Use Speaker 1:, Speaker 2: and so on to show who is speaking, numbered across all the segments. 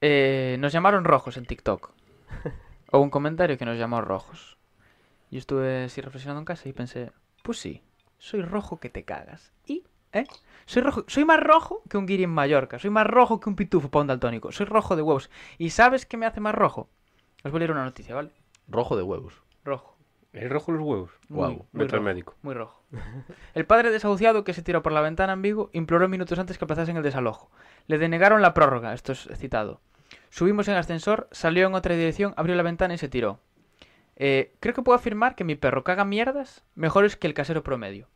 Speaker 1: Eh, nos llamaron rojos en TikTok. o un comentario que nos llamó rojos. Yo estuve así reflexionando en casa y pensé, pues sí, soy rojo que te cagas. ¿Y? ¿Eh? Soy, rojo, soy más rojo que un guiri en Mallorca. Soy más rojo que un pitufo para daltónico. Soy rojo de huevos. ¿Y sabes qué me hace más rojo? Os voy a leer una noticia, ¿vale?
Speaker 2: Rojo de huevos. Rojo. ¿Es rojo los huevos. Wow. Muy, médico.
Speaker 1: Muy rojo. El padre desahuciado que se tiró por la ventana en vivo imploró minutos antes que aplazasen el desalojo. Le denegaron la prórroga, esto es citado. Subimos en ascensor, salió en otra dirección, abrió la ventana y se tiró. Eh, creo que puedo afirmar que mi perro caga mierdas mejores que el casero promedio.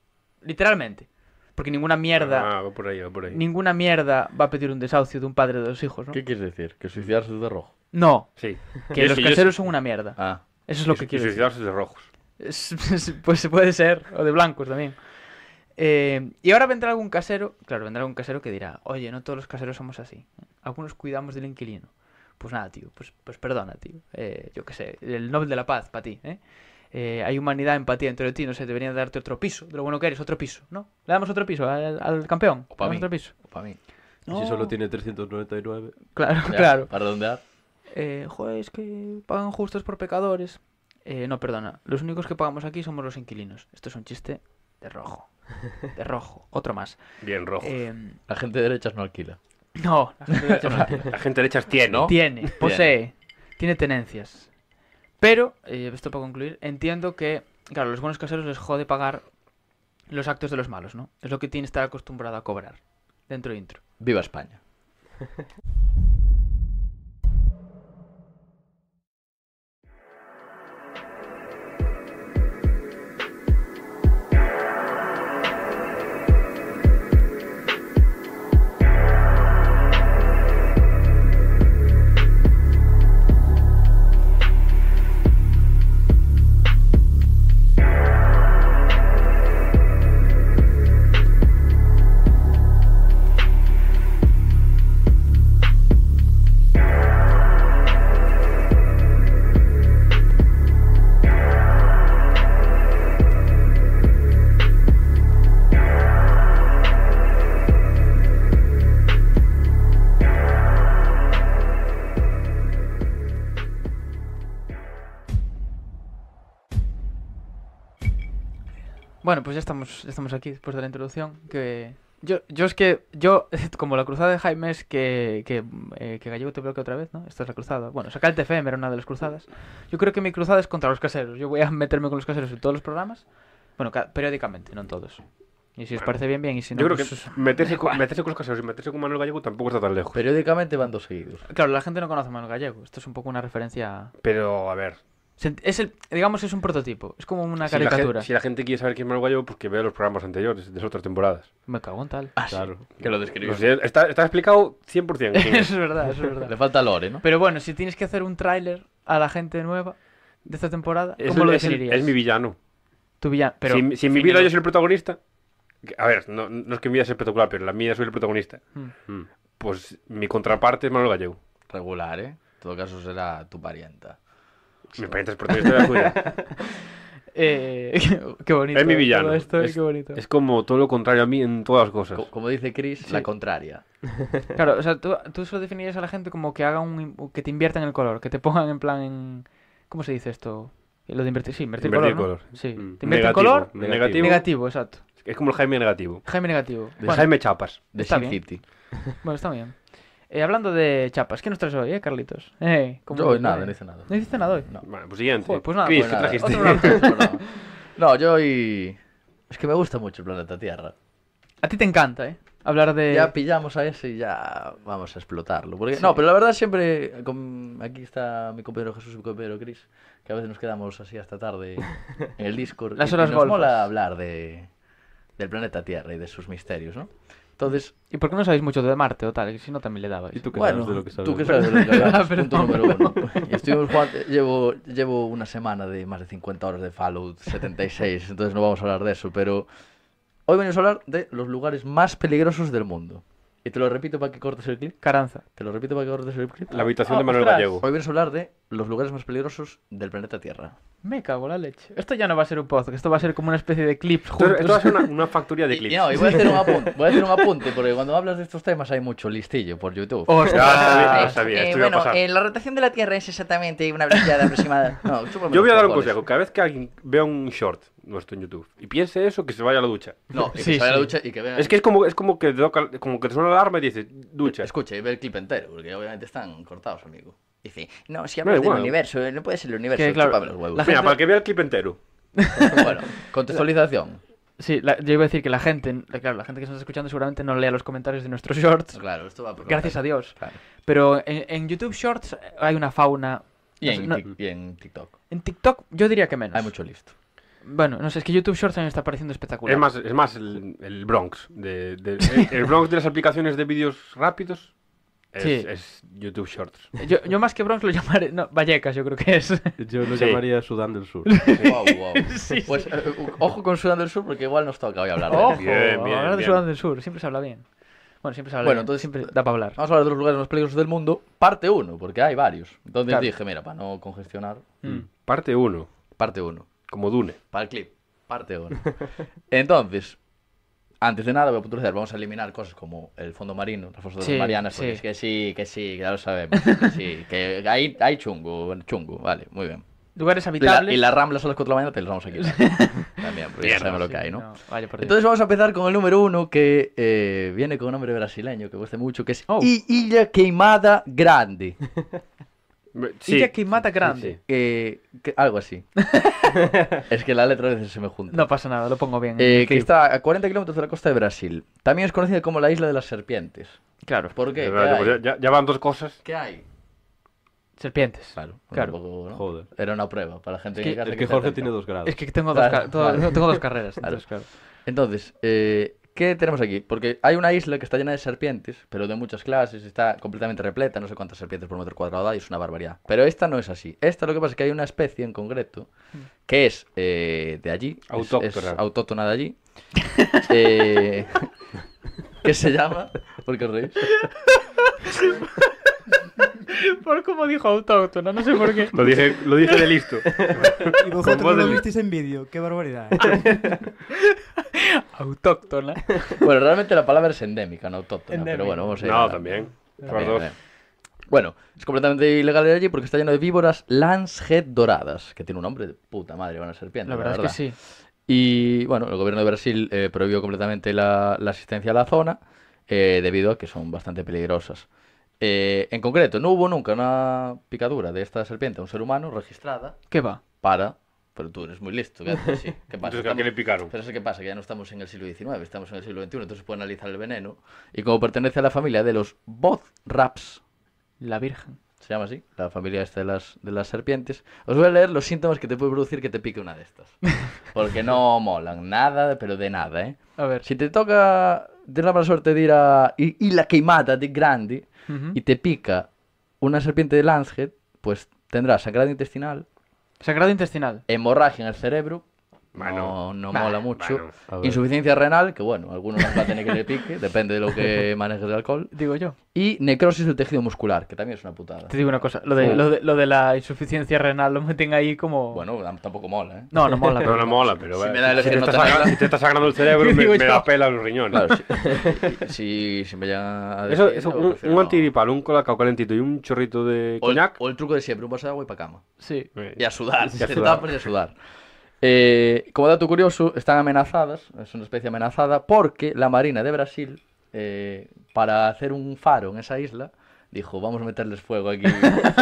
Speaker 1: Literalmente. Porque ninguna mierda. Ah, por ahí, por ahí. Ninguna mierda va a pedir un desahucio de un padre de dos hijos, ¿no? ¿Qué quieres decir? ¿Que suicidarse de rojo? No. Sí. Que los caseros son una mierda. Ah. Eso es lo que quiero decir. suicidarse de rojos. pues puede ser, o de blancos también. Eh, y ahora vendrá algún casero, claro, vendrá algún casero que dirá, oye, no todos los caseros somos así. Algunos cuidamos del inquilino. Pues nada, tío, pues, pues perdona, tío. Eh, yo qué sé, el Nobel de la Paz para ti, ¿eh? hay humanidad, empatía entre ti, no sé, debería darte otro piso, de lo bueno que eres, otro piso, ¿no? Le damos otro piso al, campeón. O para mí. Otro piso.
Speaker 3: para mí. Si solo tiene 399. Claro, claro. Para redondear
Speaker 1: eh, joder, es que pagan justos por pecadores. Eh, no, perdona, los únicos que pagamos aquí somos los inquilinos. Esto es un chiste de rojo. De rojo,
Speaker 4: otro más. Bien rojo. Eh, la gente de derechas no alquila. No, la gente de derechas, tiene, ¿no? Tiene, posee,
Speaker 1: tiene, tenencias. Pero, eh, esto para concluir, entiendo que, claro, los buenos caseros les jode pagar los actos de los malos, ¿no? Es lo que tiene estar acostumbrado a cobrar. Dentro intro. Viva
Speaker 4: España.
Speaker 1: Bueno, pues ya estamos, estamos aquí después de la introducción. Que yo, yo es que, yo, como la cruzada de Jaime es que, que, eh, Gallego te bloquea otra vez, ¿no? Esta es la cruzada. Bueno, saca el TFM, era una de las cruzadas. Yo creo que mi cruzada es contra los caseros. Yo voy a meterme con los caseros en todos los programas. Bueno, periódicamente, no en todos. Y si os parece bien, bien. Y si no, Yo creo pues que meterse
Speaker 2: con, los caseros y meterse con Manuel Gallego tampoco está tan lejos. Periódicamente van dos seguidos.
Speaker 1: Claro, la gente no conoce a Manuel Gallego. Esto es un poco una referencia.
Speaker 2: Pero, a ver,
Speaker 1: es el, digamos, es un prototipo. Es como una caricatura. Si
Speaker 2: la, gente, quiere saber quién es Manuel pues que vea los programas anteriores de otras temporadas. Me cago en tal. Ah, claro. Que lo está, explicado 100%. es verdad, es verdad. Le falta lore, ¿no?
Speaker 1: Pero bueno, si tienes que hacer un tráiler a la gente nueva de esta temporada, ¿cómo lo definirías? Es, mi
Speaker 2: villano. Tu villano. Pero, si, en mi vida yo soy el protagonista... A ver, no, es que mi vida sea espectacular, pero la mía soy el protagonista. Hmm. Hmm. Pues mi contraparte es Manuel Gallego. Regular, ¿eh? En todo caso será tu parienta. Me parece de la eh, qué bonito. Es mi villano. es, como todo lo contrario a mí en todas las cosas. como dice Chris, la contraria.
Speaker 1: Claro, o sea, tú, tú, solo definirías a la gente como que haga un, que te invierta en el color, que te pongan en plan en... ¿Cómo se dice esto? Eh, lo de invertir, sí, invertir, color, color. Sí, mm. te invierte color. Negativo. exacto.
Speaker 2: Es como el Jaime negativo. Jaime negativo. De Jaime Chapas. De Sin City.
Speaker 1: Bueno, está bien. Eh, hablando de chapas, ¿qué nos traes hoy, eh, Carlitos? Eh, nada, no hice nada. ¿No hiciste nada hoy?
Speaker 4: No. Bueno, pues siguiente. pues nada, ¿Qué, pues trajiste? no, yo hoy... Es que me gusta mucho el planeta Tierra. A ti te encanta, ¿eh? Hablar de... Ya pillamos a ese y ya vamos a explotarlo. Porque... No, pero la verdad siempre... Aquí está mi compañero Jesús y mi compañero Chris, que a veces nos quedamos así hasta tarde en el Discord. Las horas nos mola hablar de... del planeta Tierra y de sus misterios, ¿no?
Speaker 1: Entonces, ¿y por qué no sabéis mucho de Marte o tal?
Speaker 4: Si no, también le dabais. ¿Y tú qué sabes de lo que sabes? ¿Tú sabes de lo que sabes? Ah, Punto número llevo, llevo una semana de más de 50 horas de Fallout 76, entonces no vamos a hablar de eso, pero hoy venimos a hablar de los lugares más peligrosos del mundo. Y te lo repito para que cortes el clip. Caranza. Te lo repito para que cortes el clip. La habitación ah, de Manuel Gallego. Hoy venimos a hablar de los lugares más peligrosos del planeta Tierra.
Speaker 1: Me cago la leche. Esto ya no va a ser un podcast, esto va a ser como una especie de clips juntos. Esto va a ser una, una de clips. no, y voy, a hacer un apunte, un
Speaker 4: apunte, porque cuando hablas de estos temas hay mucho listillo
Speaker 2: por YouTube. Oh, sea, eh, sabía, sabía, bueno, eh,
Speaker 4: la rotación de la Tierra es exactamente una velocidad aproximada. Yo voy a dar un consejo.
Speaker 2: Cada vez que alguien vea un short nuestro en YouTube y piense eso, que se vaya a la ducha. No, que se vaya a la ducha y que vea... Es que es como, es como que te como que suena la alarma y dices, ducha.
Speaker 4: Escucha, y ve el clip entero, porque obviamente están cortados, amigo no, si hablas universo, eh, no puede ser el universo.
Speaker 1: claro, Mira, para
Speaker 2: que vea el clip entero. bueno,
Speaker 4: contextualización.
Speaker 1: Sí, yo iba a decir que la gente, claro, la gente que nos está escuchando seguramente no lea los comentarios de nuestros shorts. Claro, esto va Gracias a Dios. Pero en, YouTube Shorts hay una fauna. Y, en, TikTok. En TikTok yo diría que menos. Hay mucho listo. Bueno, no sé, es que YouTube Shorts me está pareciendo espectacular. Es más, es más
Speaker 2: el, Bronx. De, el Bronx de las aplicaciones de vídeos rápidos sí. es YouTube Shorts.
Speaker 1: Yo, más que Bronx lo llamaré. No, Vallecas, yo creo que es. Yo lo
Speaker 2: llamaría Sudán del Sur. Wow, wow. pues eh,
Speaker 4: ojo con Sudán del Sur porque igual nos toca hoy hablar ¿eh? ojo, A bien, bien, Hablar de bien. Sudán
Speaker 1: del Sur, siempre se habla bien. Bueno, siempre se habla bueno, entonces
Speaker 4: siempre da para hablar. Vamos a hablar de los lugares más peligrosos del mundo, parte 1, porque hay varios. Entonces dije, mira, para no congestionar. Mm. Parte 1. Parte 1. Como Dune. Para el clip, parte 1. entonces, antes de nada, voy a puntualizar, vamos a eliminar cosas como el fondo marino, las fosas marianas, porque sí. que sí, que sí, ya lo sabemos. Que sí, que hay, chungo, chungo, vale, muy bien. Lugares habitables. Y las ramblas a las 4 de la mañana, te las vamos a quitar. También, porque ya sabemos lo que hay, ¿no? vaya por Entonces vamos a empezar con el número uno, que eh, viene con un nombre brasileño que guste mucho, que es oh. Queimada Grande. Sí. que mata grande. algo así. es que la letra a veces se me junta. No pasa nada, lo pongo bien. Eh, que está a 40 kilómetros de la costa de Brasil. También es conocida como la isla de las serpientes. Claro. ¿Por qué? Pues,
Speaker 2: ya, van dos cosas. ¿Qué hay?
Speaker 4: Serpientes. Claro. Pues Joder. Era una prueba para gente que, Jorge tiene dos grados. Es que tengo, dos, tengo dos carreras. Entonces, eh, ¿Qué tenemos aquí? Porque hay una isla que está llena de serpientes, pero de muchas clases, está completamente repleta, no sé cuántas serpientes por metro cuadrado hay, es una barbaridad. Pero esta no es así. Esta lo que pasa es que hay una especie en concreto mm. que es eh, de allí, autóctona, de allí, eh, que se llama... ¿Por qué os reís?
Speaker 1: por como dijo autóctona, no sé por qué. Lo dije, lo dije de listo. y vosotros lo visteis en vídeo, qué barbaridad.
Speaker 4: autóctona. Bueno, realmente la palabra es endémica, no autóctona, pero bueno, No, también. Bueno, es completamente ilegal ir allí porque está lleno de víboras Lancehead doradas, que tiene un nombre de puta madre, una serpiente. La verdad, verdad. es que sí. Y bueno, el gobierno de Brasil eh, prohibió completamente la, asistencia a la zona eh, debido a que son bastante peligrosas. Eh, en concreto, no hubo nunca una picadura de esta serpiente a un ser humano registrada. ¿Qué va? Para. Pero tú eres muy listo, ¿qué, pasa? Pero eso qué pasa, que ya no estamos en el siglo XIX, estamos en el siglo XXI, entonces se puede analizar el veneno. Y como pertenece a la familia de los Bothraps. La Virgen se llama así, la familia esta de las, serpientes, os voy a leer los síntomas que te puede producir que te pique una de estas. Porque no molan nada, pero de nada, ¿eh? A ver. Si te toca, tienes la mala suerte de ir a y, la queimada de grande y te pica una serpiente de Lanshead, pues tendrá sangrado intestinal. Sangrado intestinal. Hemorragia en el cerebro, Ah, no, no mola mucho. Insuficiencia renal, que bueno, algunos va a tener que le pique, depende de lo que manejes de alcohol. Digo yo. Y necrosis del tejido muscular, que también es una putada. Te digo una cosa, lo de, lo de, la insuficiencia renal lo
Speaker 1: meten ahí como. Bueno, tampoco mola, ¿eh? No, no mola. Pero... No, mola, pero. Si, me da si, te está sangrando
Speaker 4: el cerebro, me, me, da pela los riñones. Claro, si, me llega. Eso, eso, un, un
Speaker 2: un colacao calentito y un chorrito de o El,
Speaker 4: o el truco de siempre, un vaso de agua y para cama. Sí. Y a sudar. Y a sudar. Y a
Speaker 2: sudar. Eh, como dato curioso, están amenazadas,
Speaker 4: es una especie amenazada, porque la Marina de Brasil, eh, para hacer un faro en esa isla, dijo, vamos a meterles fuego aquí. y, ya,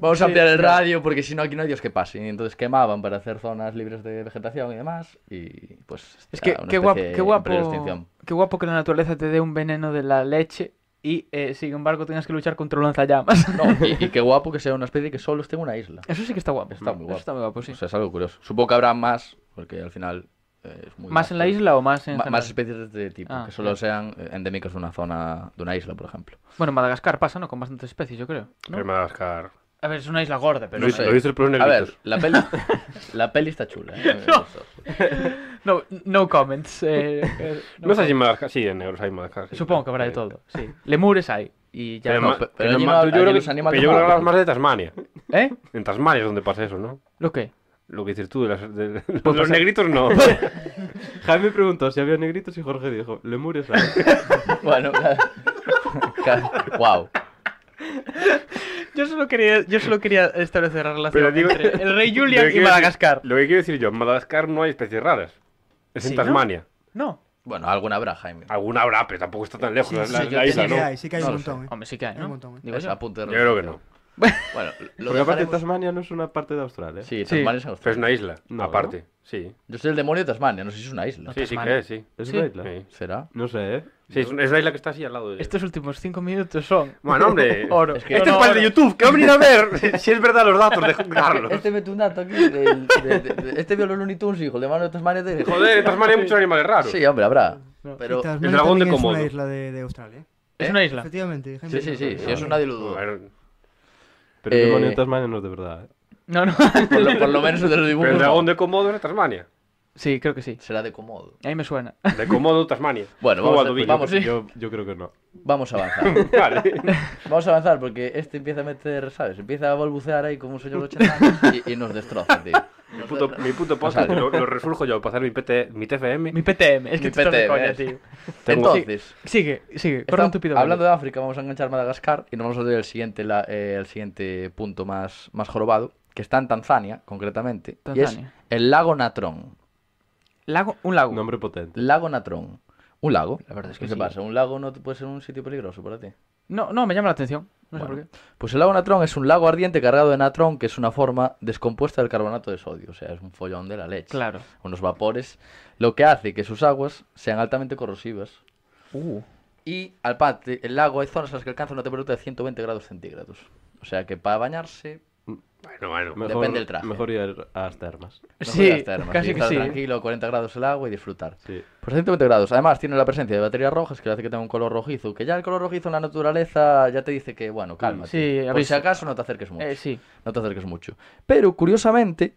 Speaker 4: Vamos a ampliar el radio porque si no aquí no hay Dios que pase. Y entonces quemaban para hacer zonas libres de vegetación y demás. Y pues... Es que qué qué
Speaker 1: guapo que la naturaleza te dé un veneno de la leche y eh, sin embargo tengas que luchar contra un lanzallamas. y, qué guapo que sea una especie
Speaker 4: que solo esté en una isla. Eso sí que está guapo. Está muy guapo. Eso está muy guapo, sí. O sea, es algo curioso. Supongo que habrá más, porque al final eh, es muy ¿Más en la isla o más en.? Más especies de este tipo, ah, que solo sean eh, endémicas de una zona, de una isla, por ejemplo.
Speaker 1: Bueno, Madagascar pasa, ¿no? Con bastantes especies, yo creo. en Madagascar a ver, es una isla gorda, pero... no sé el A ver, la peli, la peli está chula. ¿eh? No. no, no comments. Eh, eh,
Speaker 2: no, sé si Sí, en negros hay más. Supongo que habrá de todo, sí. Lemures hay. Y ya... Pero, no, pero, yo creo que los animales... más de Tasmania.
Speaker 3: ¿Eh? En Tasmania es donde pasa eso, ¿no? ¿Lo qué? Lo que dices tú de, los pues negritos no. Jaime preguntó si había negritos y Jorge dijo, lemures hay. bueno, wow
Speaker 1: yo, solo quería, yo solo quería establecer la relación entre el rey Julian y Madagascar.
Speaker 2: lo que quiero decir yo, en Madagascar no hay especies raras. Es en Tasmania. no. Bueno, alguna habrá, Jaime. Alguna habrá, pero tampoco está tan lejos. Sí, la, isla, que hay, sí que hay un montón. ¿eh? Hombre, sí que hay, ¿no? un montón, ¿eh? Digo, a Yo creo que no. Bueno, lo Porque aparte
Speaker 3: Tasmania no es una parte de Australia. Sí, Tasmania es Australia. es una isla, ah, aparte.
Speaker 2: Sí. Yo soy
Speaker 3: el
Speaker 4: demonio de Tasmania, no sé si es una isla. Sí, sí que es, sí. ¿Es una isla? ¿Será? No sé, ¿eh? Sí, es, una- la isla que está así al lado de... Estos últimos
Speaker 1: cinco minutos son
Speaker 4: Bueno, hombre. Este es para el de YouTube, que va a a ver si es verdad los datos de Carlos. Este mete un dato aquí. de- este vio los Looney Tunes, hijo, el demonio de Tasmania. De... Joder, en Tasmania hay muchos animales raros. Sí, hombre, habrá.
Speaker 2: Pero. El dragón de Es una
Speaker 4: isla de, Australia.
Speaker 2: ¿Eh?
Speaker 1: Es una isla. Efectivamente. Sí, sí, sí, eso nadie lo
Speaker 2: duda. Pero el demonio de Tasmania no es de verdad, ¿eh?
Speaker 1: No, no. Por lo, menos de los dibujos. el dragón
Speaker 2: de comodo en Tasmania. Sí, creo que sí. Será de A Ahí me suena. De Komodo, Tasmania. Bueno, vamos, a, vamos yo, yo, creo que no. Vamos a
Speaker 4: avanzar. vale. Vamos a avanzar porque este empieza a meter, ¿sabes? Empieza a balbucear ahí como un señor de 80 años y, y nos destroza, tío mi puto podcast lo, lo,
Speaker 2: yo para hacer mi, PT, mi TFM. Mi PTM, es que PTM, de coña, ¿eh? tío. Entonces, sigue, sigue,
Speaker 4: Hablando de África, vamos a enganchar Madagascar y nos vamos a ver el siguiente, la, el eh, siguiente punto más, más jorobado, que está en Tanzania, concretamente. Tanzania. es el lago Natrón. Lago, un lago. Nombre potente. Lago Natron Un lago. La verdad es que ¿Qué pasa? ¿Un lago no puede ser un sitio peligroso para ti? No, no, me llama la atención. Pues el lago Natron es un lago ardiente cargado de natrón, que es una forma descompuesta del carbonato de sodio, o sea, es un follón de la leche. Claro. Unos vapores, lo que hace que sus aguas sean altamente corrosivas. Uh. Y al pat, el lago hay zonas en las que alcanza una temperatura de 120 grados centígrados. O sea que para bañarse bueno, bueno. Depende del traje. Mejor ir a las termas. sí, casi que sí. tranquilo, 40 grados el agua y disfrutar. Sí. Por 120 grados. Además, tiene la presencia de baterías rojas que hace que tenga un color rojizo. Que ya el color rojizo en la naturaleza ya te dice que, bueno, calma. Sí, Por si acaso no te acerques mucho. Eh, sí. No te acerques mucho. Pero, curiosamente,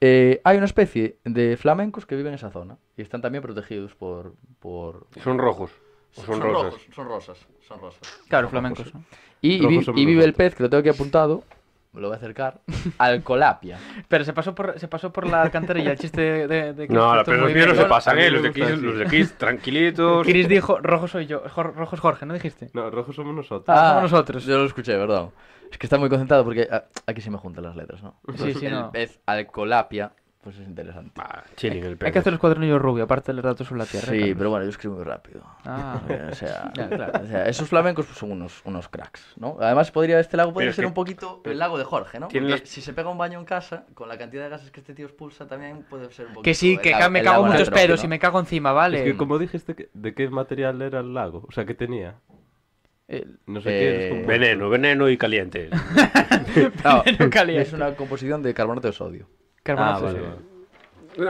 Speaker 4: eh, hay una especie de flamencos que viven en esa zona y están también protegidos por. Son rojos. son, rosas. son rosas. Son rosas. Claro, flamencos. Y, y vive el pez, que lo tengo aquí apuntado, me lo voy a acercar, Alcolapia. Pero se pasó por, se pasó por la alcantarilla el chiste de, de,
Speaker 2: No, pero los míos no se pasan, ¿eh? Los de, Kiss, los tranquilitos. Chris
Speaker 1: dijo, rojo soy yo, rojo
Speaker 4: es Jorge, ¿no dijiste? No, rojo somos nosotros. Ah, somos ah, nosotros. Yo lo escuché, ¿verdad? Es que está muy concentrado porque ah, aquí se me juntan las letras, ¿no? Sí, sí, no. Es Alcolapia pues es interesante. hay, que hacer los cuadernillos rubio, aparte de los datos sobre la tierra. Sí, pero bueno, yo escribo muy rápido. Ah. O, sea, esos flamencos pues, son unos, unos cracks, ¿no? Además, podría, este lago podría ser un poquito el lago de Jorge, ¿no? si se pega un baño en casa, con la cantidad de gases que este tío expulsa, también puede ser un poquito... Que sí, que me cago
Speaker 3: muchos pedos y me cago encima, ¿vale? Es que como dijiste, ¿de qué material era el lago? O sea, ¿qué tenía? Eh, veneno, veneno y caliente.
Speaker 2: veneno caliente. Es una
Speaker 4: composición de carbonato de sodio. Ah,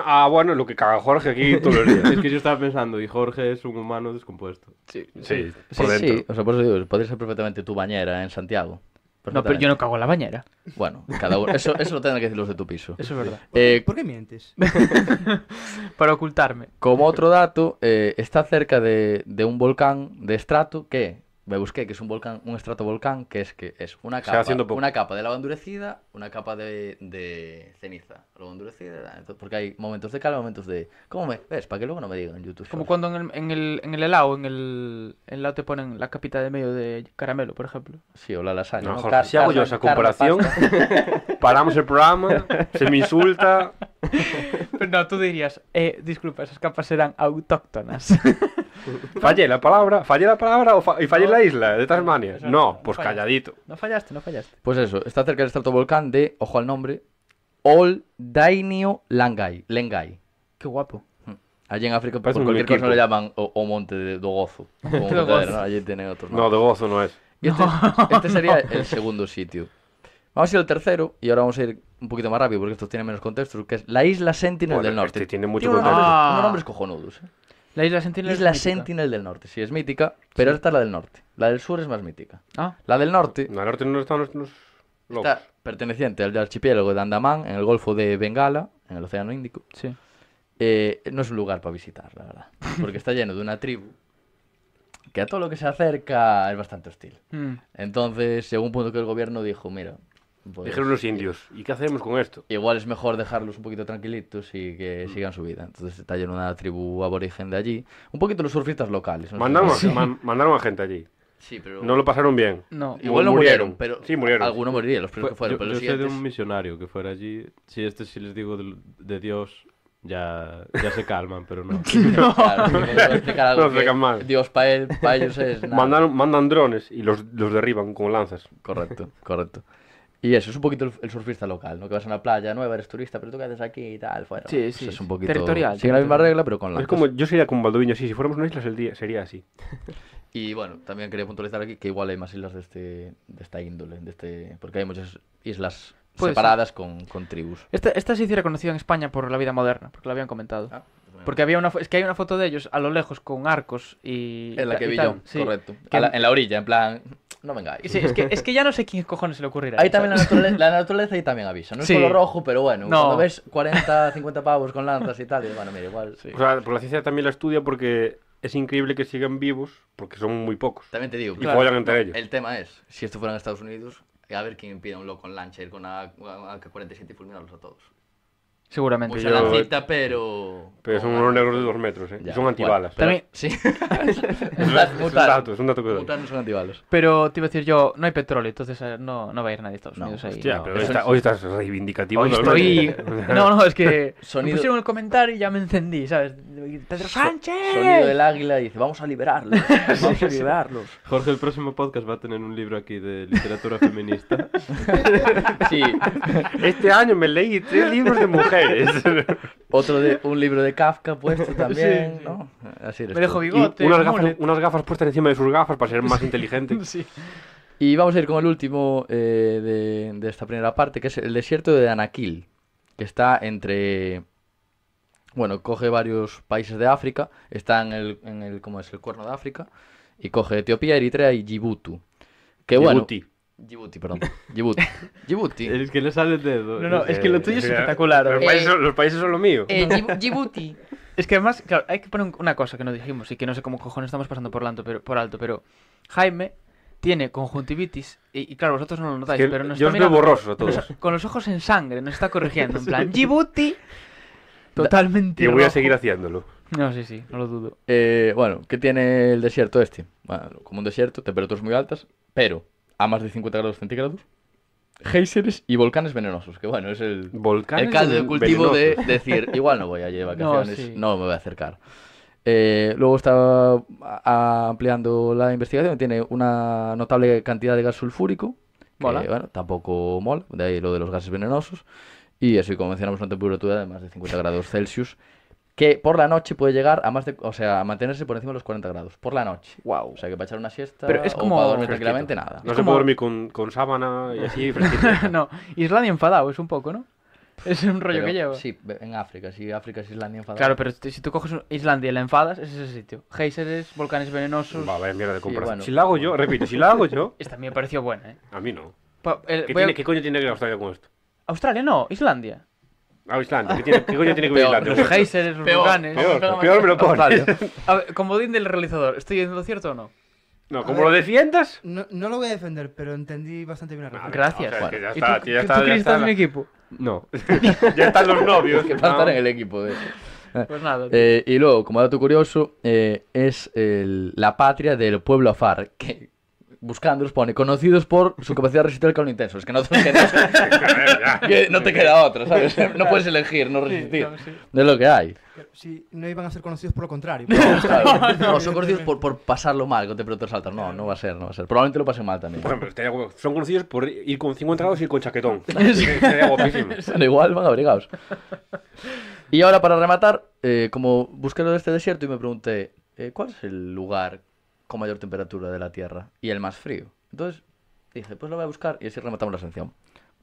Speaker 3: ah, bueno, lo que caga Jorge aquí todo el día. Es que yo estaba pensando, y Jorge es un humano descompuesto. Sí, sí, sí, sí.
Speaker 4: O sea, por eso digo, podría ser perfectamente tu bañera en Santiago. No, pero yo
Speaker 3: no
Speaker 1: cago en la bañera.
Speaker 4: Bueno, cada uno. Eso, eso lo tendrán que decir los de tu piso. Eso es verdad. Eh, ¿Por qué mientes? Para ocultarme. Como otro dato, eh, está cerca de, un volcán de estrato que me busqué que es un volcán, un estratovolcán, que es que es una capa, una capa de lava endurecida, una capa de, de ceniza, lava endurecida, porque hay momentos de calor, momentos de ¿Cómo me ves? Para que luego no me digan en YouTube. Como
Speaker 1: cuando en el, en el, en el helado, en el, helado te ponen la capita de medio de caramelo, por ejemplo. Sí, o la lasaña. No, si hago yo esa comparación, paramos el programa, se me
Speaker 2: insulta.
Speaker 1: Pero no, tú dirías, eh, disculpa, esas capas serán autóctonas.
Speaker 2: Fallé la palabra, fallé la palabra o y fallé la isla de Tasmania. No, pues calladito.
Speaker 1: No fallaste, no fallaste.
Speaker 2: Pues eso, está cerca del
Speaker 4: volcán de, ojo al nombre, Old Dainio Langai, Lengai. Qué guapo. Hmm. Allí en África por cualquier cosa le llaman o, monte de Dogozo. ¿no? Allí tienen No, Dogozo no es. Este, este, sería el segundo sitio. Vamos a ir al tercero y ahora vamos a ir un poquito más rápido porque esto tiene menos contexto, que es la isla Sentinel del Norte. Este tiene mucho contexto. Ah. nombres cojonudos. ¿eh? La isla Sentinel. Isla Sentinel del Norte, sí, es mítica, pero esta es la del norte. La del sur es más mítica. Ah. La del norte. La del norte no está en los Está perteneciente al archipiélago de Andamán, en el Golfo de Bengala, en el Océano Índico. Sí. Eh, no es un lugar para visitar, la verdad. Porque está lleno de una tribu que a todo lo que se acerca es bastante hostil. Mm. Entonces, según un punto que el gobierno dijo, mira, pues Dijeron los indios, ¿y qué hacemos con esto? Igual es mejor dejarlos un poquito tranquilitos y que mm. sigan su vida. Entonces está en una tribu aborigen de allí. Un poquito los surfistas locales. Mandaron, a
Speaker 2: gente allí. Sí, pero... No lo pasaron bien. No. Igual no murieron, pero sí, murieron. algunos los que fueron. Yo, pero yo sé de un
Speaker 3: misionario que fuera allí. Si este si les digo de, Dios, ya, ya se calman, pero no. no. se calman. Dios para ellos es...
Speaker 2: Nada. Mandan, mandan drones y los, los derriban con lanzas. Correcto, correcto. Y eso, es un
Speaker 4: poquito el, surfista local, ¿no? Que vas a una playa nueva, eres turista, pero tú qué haces aquí y tal, fuera. Sí, pues sí. es un poquito... Territorial. Sigue la misma regla, pero con la... Es como,
Speaker 2: yo sería como Valdoviño, sí, si fuéramos una isla día sería así. y
Speaker 4: bueno, también quería puntualizar aquí que igual hay más islas de, este, de esta índole, de este... porque hay muchas islas pues, separadas con, tribus.
Speaker 1: Esta, esta se hiciera conocida en España por la vida moderna, porque lo habían comentado. Ah, pues porque había una es que hay una foto de ellos a lo lejos con arcos y. En la que vi yo, correcto. en la
Speaker 4: orilla, en plan no venga, es, que, es que ya no sé quién cojones se le ocurrirá. Ahí también la naturaleza, la naturaleza ahí también avisa. No es color rojo, pero bueno, cuando ves 40, 50 pavos con lanzas y tal, bueno, mira, igual. O sea,
Speaker 2: por la ciencia también la estudia porque es increíble que sigan vivos porque son muy pocos. También te digo. Y entre ellos.
Speaker 4: El tema es, si esto fuera en Estados Unidos, a ver quién pide un loco con lancha ir con una AK-47 y fulminarlos a todos.
Speaker 1: Seguramente.
Speaker 2: yo...
Speaker 4: pero...
Speaker 2: Pero son unos negros de dos metros, ¿eh? son antibalas. también... Sí. es, un dato, es que no son antibalas.
Speaker 1: Pero te iba a decir yo, no hay petróleo, entonces eh, no, no va a ir nadie a Estados Unidos ahí. hoy estás reivindicativo. Hoy estoy... no, no, es que me pusieron el comentario y ya me encendí, ¿sabes? ¡Pedro Sánchez! Sonido del águila dice, vamos a
Speaker 3: liberarlos, vamos a liberarlos. Jorge, el próximo podcast va a tener un libro aquí de literatura feminista. sí. Este año me leí tres libros de mujer. Otro de un libro
Speaker 2: de Kafka puesto
Speaker 3: también,
Speaker 4: Me dejo bigote. Unas
Speaker 2: gafas, puestas encima de sus
Speaker 4: gafas para ser más inteligente. Y vamos a ir con el último eh, de, esta primera parte, que es el desierto de Anakil que está entre... Bueno, coge varios países de África, está en el, en es? el cuerno de África, y coge Etiopía, Eritrea y Djibouti. Que Djibouti. bueno, Djibouti, perdón. Djibouti. Djibouti. Es que le sale el dedo.
Speaker 2: No, no, es que lo tuyo es espectacular. Los, países, son, los lo mío. Eh, Djibouti.
Speaker 1: Es que además, claro, hay que poner una cosa que no dijimos y que no sé cómo cojones estamos pasando por, alto, pero, por alto, pero Jaime tiene conjuntivitis y, claro, vosotros no lo notáis, pero nos yo está veo borroso a todos. con los ojos en sangre nos está corrigiendo, en plan, Djibouti. Totalmente. Y voy a seguir haciéndolo.
Speaker 4: No, sí, sí, no lo dudo. Eh, bueno, ¿qué tiene el desierto este? Bueno, como un desierto, temperaturas muy altas, pero a más de 50 grados centígrados. geysers y volcanes venenosos, que bueno, es el, el caldo de cultivo de decir, igual no voy a llevar vacaciones, no, me voy a acercar. Eh, luego está ampliando la investigación, tiene una notable cantidad de gas sulfúrico, bueno, tampoco mol, de ahí lo de los gases venenosos. Y eso, y como mencionamos, una temperatura de más de 50 grados Celsius que por la noche puede llegar a más de, o sea, a mantenerse por encima de los 40 grados, por la noche. Wow. O sea, que para echar una siesta Pero es como o dormir tranquilamente, nada. No se puede dormir
Speaker 2: con, con, sábana y así, No,
Speaker 1: Islandia enfadado es un poco, ¿no? Es un rollo que lleva.
Speaker 4: Sí, en África, sí, África es Islandia enfadada.
Speaker 1: Claro, pero si tú coges Islandia y la enfadas, es ese sitio. Geysers, volcanes venenosos. Va, mierda de comparación. bueno. Si la hago yo, repito, si la hago yo.
Speaker 2: Esta me pareció buena, ¿eh? A mí no. ¿Qué, coño tiene que ver Australia con esto?
Speaker 1: Australia no, Islandia.
Speaker 2: A Islandia. ¿Qué, tiene, coño tiene que ver Islandia? Los geysers, los volcanes. Peor, peor, peor, me lo pones.
Speaker 1: A ver, comodín del realizador. ¿Estoy diciendo lo cierto o no? No, como lo defiendas. No, no, lo voy a defender, pero entendí bastante bien la respuesta. Gracias. ya ¿Y tú, en mi equipo? No.
Speaker 3: ya están los novios. que a estar en el equipo. De... Pues nada. Eh,
Speaker 4: y luego, como dato curioso, eh, es la patria del pueblo Afar, que buscándolos pone conocidos por su capacidad de resistir el calor intenso. Es que no te queda, otra otro, ¿sabes? No puedes elegir, no resistir. de Es lo que hay.
Speaker 2: Si no iban a ser conocidos por lo contrario. no, son
Speaker 4: conocidos por, por pasarlo mal con temperaturas altas. No, no va a ser, no va a ser. Probablemente lo pasen mal también. Por
Speaker 2: ejemplo, son conocidos por ir con 50 grados y ir con chaquetón. Sería guapísimo.
Speaker 4: igual van abrigados. Y ahora, para rematar, eh, como busqué lo de este desierto y me pregunté, eh, ¿cuál es el lugar con mayor temperatura de la Tierra y el más frío. Entonces dije, pues lo voy a buscar y así rematamos la sanción.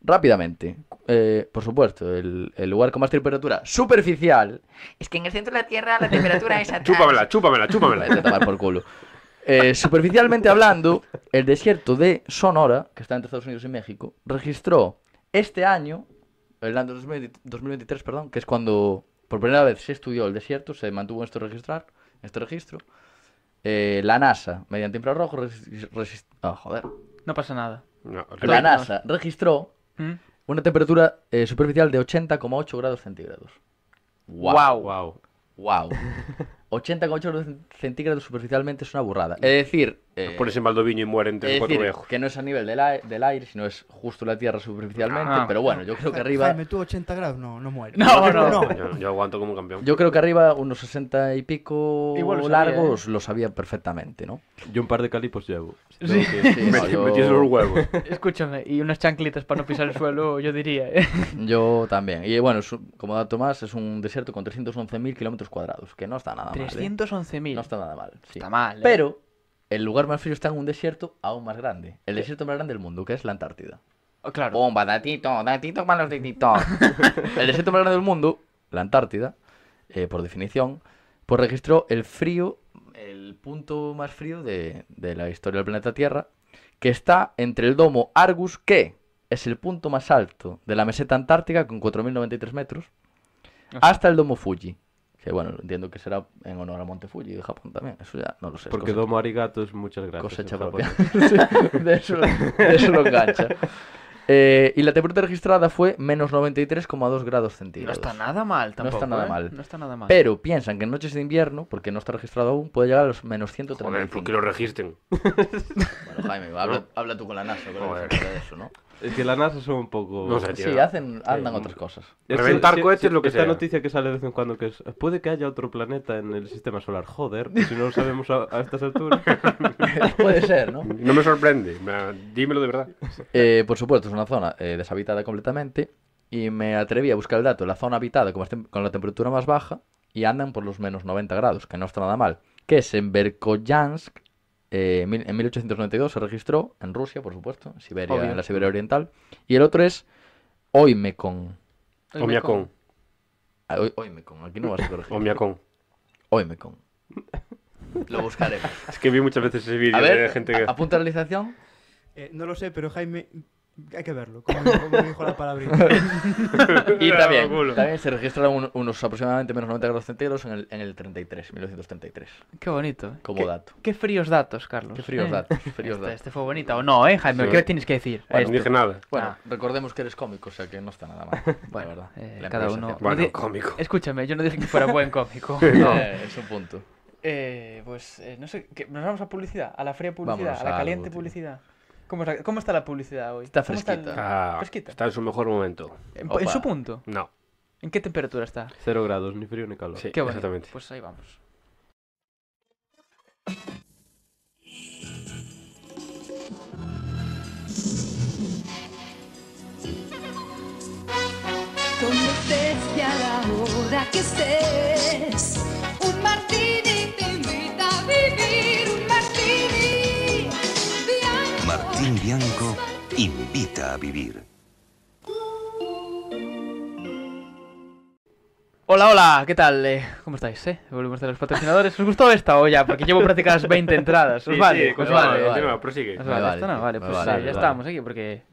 Speaker 4: Rápidamente, eh, por supuesto, el, lugar con más temperatura superficial. Es que en el centro de la Tierra la temperatura es atrás. Chúpamela,
Speaker 2: chúpamela, chúpamela. Vete
Speaker 4: a tomar por culo. Eh, superficialmente hablando, el desierto de Sonora, que está entre Estados Unidos y México, registró este año, el año 2023, perdón, que es cuando por primera vez se estudió el desierto, se mantuvo registrar, en este registro, eh, la NASA, mediante infrarrojo, joder. No pasa nada. la NASA registró ¿Mm? una temperatura eh, superficial de 80,8 grados centígrados. Wow. Wow. wow. 80,8 centígrados superficialmente es una burrada. Es decir... Eh, pones en y mueren cuatro viejos. que no es a nivel del, del, aire, sino es justo la tierra superficialmente, ah. pero bueno, yo creo que arriba... Jaime,
Speaker 2: tú 80 grados no, no No, no, no. Yo, aguanto como campeón. Yo creo
Speaker 4: que arriba unos 60 y pico largos ¿eh? lo sabía perfectamente, ¿no? Yo un par de calipos llevo. Sí. me, los huevos. Escúchame, y unas chanclitas para no pisar el
Speaker 1: suelo, yo diría. ¿eh?
Speaker 4: Yo también. Y bueno, como dato más, es un desierto con 311.000 kilómetros cuadrados, que no está nada 311.000. ¿eh? No está nada mal. Está mal. ¿eh? Pero el lugar más frío está en un desierto aún más grande. El desierto más grande del mundo, que es la Antártida. Oh, claro. Bomba, datito, datito los el desierto más grande del mundo, la Antártida, eh, por definición, pues registró el frío, el punto más frío de la historia del planeta Tierra, que está entre el domo Argus, que es el punto más alto de la meseta antártica, con 4.093 metros, hasta el domo Fuji, que bueno, entiendo que será en honor a Montefuji de Japón también. Eso ya no lo sé. Porque domo arigato es muchas gracias. Cosecha propia. de, eso, lo engancha. Eh, y la temperatura registrada fue menos 93,2 grados centígrados. No está nada mal tampoco. No está nada, ¿eh? mal. no está nada mal. Pero piensan que en noches de invierno, porque no está registrado aún, puede llegar a los menos 130. Joder, ¿por lo registren? bueno, Jaime, habla, habla tú con la NASA. Creo que eso, ¿no? que la NASA son un poco. Sí, hacen, andan otras cosas. Reventar cohetes es lo que sea.
Speaker 3: noticia que sale de vez en cuando que es. Puede que haya otro planeta en el sistema solar. Joder, pues si no lo sabemos a, estas alturas. Puede ser, ¿no? No me sorprende. Dímelo de verdad. Eh, por supuesto, es una zona eh, deshabitada
Speaker 4: completamente. Y me atreví a buscar el dato la zona habitada con, la temperatura más baja. Y andan por los menos 90 grados, que no está nada mal. Que es en Berkoyansk, eh, en 1892 se registró en Rusia, por supuesto, Siberia, en la Siberia Oriental. Y el otro es Oymekon. Oymekon. Oymekon, ah, aquí no vas a corregir.
Speaker 2: Oymekon. Oymekon. Lo buscaré Es que vi muchas veces ese vídeo de gente que. Apunta
Speaker 4: la realización.
Speaker 3: Eh, no lo sé, pero Jaime hay que verlo, como, dijo la palabrita. y también, también se
Speaker 4: registraron unos aproximadamente menos 90 grados centígrados en el, en el 33, 1933. Qué bonito. ¿eh? Como dato. Qué fríos datos, Carlos. Qué fríos eh, este, datos, Este, fue bonito. O no, ¿eh, Jaime? ¿Qué tienes que decir? Bueno, No dije nada. Bueno, ah. recordemos que eres cómico, o sea que no está nada mal. Bueno, verdad. Eh, cada uno- Escúchame, yo no dije que fuera buen cómico. No. es un punto.
Speaker 1: pues no sé, ¿nos vamos a publicidad? ¿A la fría publicidad? ¿A la caliente publicidad? ¿Cómo, está, la publicidad hoy? Está ah, fresquita. Está, en su
Speaker 3: mejor momento. ¿En, su punto? No.
Speaker 2: ¿En qué temperatura está?
Speaker 3: Cero grados, ni frío ni calor. Sí, qué exactamente.
Speaker 2: Pues ahí vamos.
Speaker 3: la hora que estés,
Speaker 4: un martini te invita a vivir
Speaker 2: Martín Bianco invita a vivir.
Speaker 1: Hola, hola, ¿qué tal? Eh, ¿Cómo estáis? Eh? Volvemos a los patrocinadores. ¿Os gustó esta o ya? Porque llevo las 20 entradas. ¿Os sí, vale? Sí, pues vale, vale. vale. No, prosigue. ¿Os vale, vale, esto? No, vale, pues ya estamos aquí porque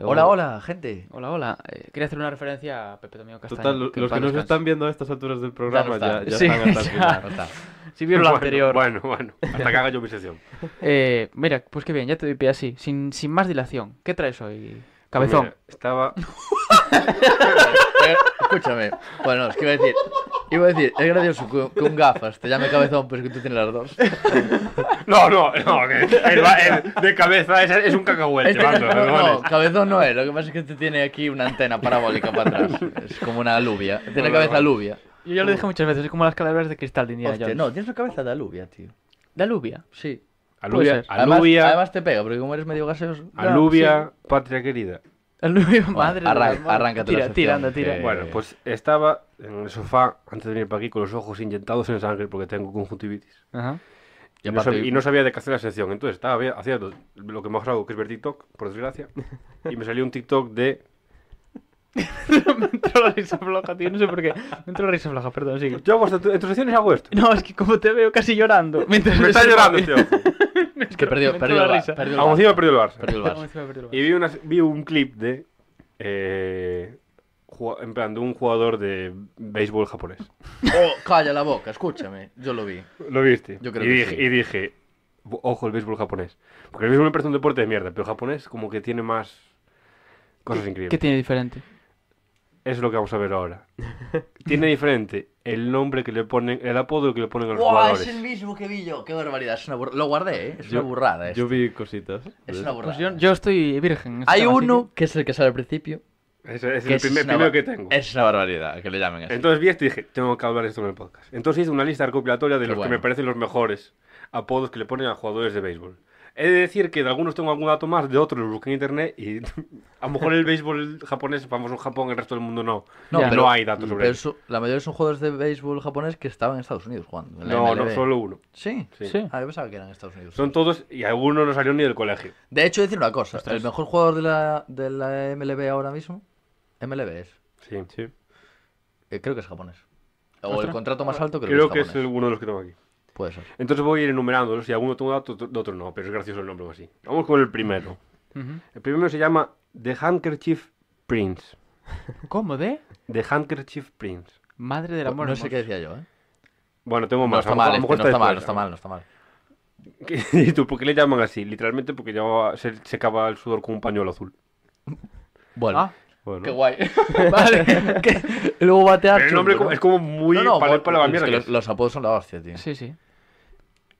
Speaker 1: eh, hola, hola, gente. Hola, hola. Eh, quería hacer una referencia a Pepe Domingo Castaño. los que nos están
Speaker 3: viendo a estas alturas del programa ya, ya, sí, están hasta Si vieron lo anterior. Bueno,
Speaker 2: bueno,
Speaker 1: hasta que haga yo mi
Speaker 2: sesión.
Speaker 3: eh,
Speaker 1: mira, pues qué bien, ya te doy pie así, sin, sin más dilación. ¿Qué traes hoy? Cabezón.
Speaker 2: estaba.
Speaker 4: Escúchame. Bueno, es que iba a decir. Iba a decir, es gracioso que, un gafas te llame cabezón, pero es que tú tienes las dos. No, no, no.
Speaker 2: de cabeza es, un cacahuete, no,
Speaker 4: cabezón no es. Lo que pasa es que tú este tiene aquí una antena parabólica para atrás. Es como una alubia. Tiene cabeza alubia.
Speaker 1: Yo ya lo dije muchas veces, es como las calaveras de cristal de no,
Speaker 4: tienes una cabeza de alubia, tío. De alubia. Sí. Pues Aluvia, además, te pego porque como eres medio gaseoso. Pues Alubia,
Speaker 2: patria querida.
Speaker 4: Alubia,
Speaker 1: madre.
Speaker 2: arranca arran, arráncate tira, la tira, anda, tira. Bueno, pues estaba en el sofá antes de venir para aquí con los ojos inyectados en sangre porque tengo conjuntivitis. Ajá. Y, no sabía, de qué hacer la sección. Entonces estaba haciendo lo que más hago, que es ver TikTok, por desgracia. Y me salió un TikTok de.
Speaker 1: me entró la risa floja, tío. No sé por qué. Me entró la risa floja, perdón. Sigue. Yo, hasta en tus secciones hago esto. No, es que como te veo casi llorando. Me, me está llorando, tío.
Speaker 2: Este Es que perdió, perdió, el bar, perdió, el perdió el Barça. Y vi, una, vi un clip de. Eh, en plan, de un jugador de béisbol japonés. Oh,
Speaker 4: calla la boca, escúchame.
Speaker 2: Yo lo vi. Lo viste. Yo creo y que dije, sí. Y dije, ojo, el béisbol japonés. Porque el béisbol me parece un deporte de mierda, pero el japonés como que tiene más cosas increíbles. ¿Qué tiene diferente? es lo que vamos a ver ahora. Tiene diferente el nombre que le ponen, el apodo que le ponen a los ¡Wow! jugadores. Es
Speaker 4: el mismo que vi yo. Qué barbaridad. Lo guardé, ¿eh? Es
Speaker 2: una burrada. Esto. Yo este.
Speaker 3: vi cositas. Es una burrada.
Speaker 1: Pues yo, estoy virgen. Hay uno que... es el que sale al principio.
Speaker 3: Es,
Speaker 2: el
Speaker 4: primero que tengo.
Speaker 3: Es una barbaridad que le llamen así. Entonces vi esto y dije, tengo que hablar esto en el podcast.
Speaker 2: Entonces hice una lista recopilatoria de los que me parecen los mejores apodos que le ponen a jugadores de béisbol. He de decir que de algunos tengo algún dato más, de otros los busqué en internet y a lo mejor el béisbol japonés vamos en Japón, el resto del mundo no. No, hay datos sobre eso. La
Speaker 4: mayoría son jugadores de béisbol japonés que estaban en Estados Unidos jugando. no, no, solo uno. Sí, sí. ¿Sí? mí
Speaker 2: ah, me pensaba que eran Estados Unidos. Son todos y
Speaker 4: algunos no salió ni del colegio. De hecho, decir una cosa: el mejor jugador de la, de MLB ahora mismo,
Speaker 2: MLB es. Sí, sí. Eh, creo que es japonés. O el contrato más alto creo, que es Creo que es uno de los que tengo aquí. Entonces voy a ir enumerándolos Si alguno tengo dato, de otro no, pero es gracioso el nombre así. Vamos con el primero. El primero se llama The Handkerchief Prince. ¿Cómo de? The Handkerchief Prince. Madre del amor. No, no sé qué decía yo, ¿eh? Bueno, tengo más. No está, mal, no, está mal, no está mal, no está mal, ¿Y tú por qué le llaman así? Literalmente porque llevaba, se secaba el sudor con un pañuelo azul. Bueno. Ah. Qué guay. vale. Luego batear. El nombre es como muy. No, para, la mierda. los,
Speaker 4: los, apodos son la hostia, tío. Sí, sí.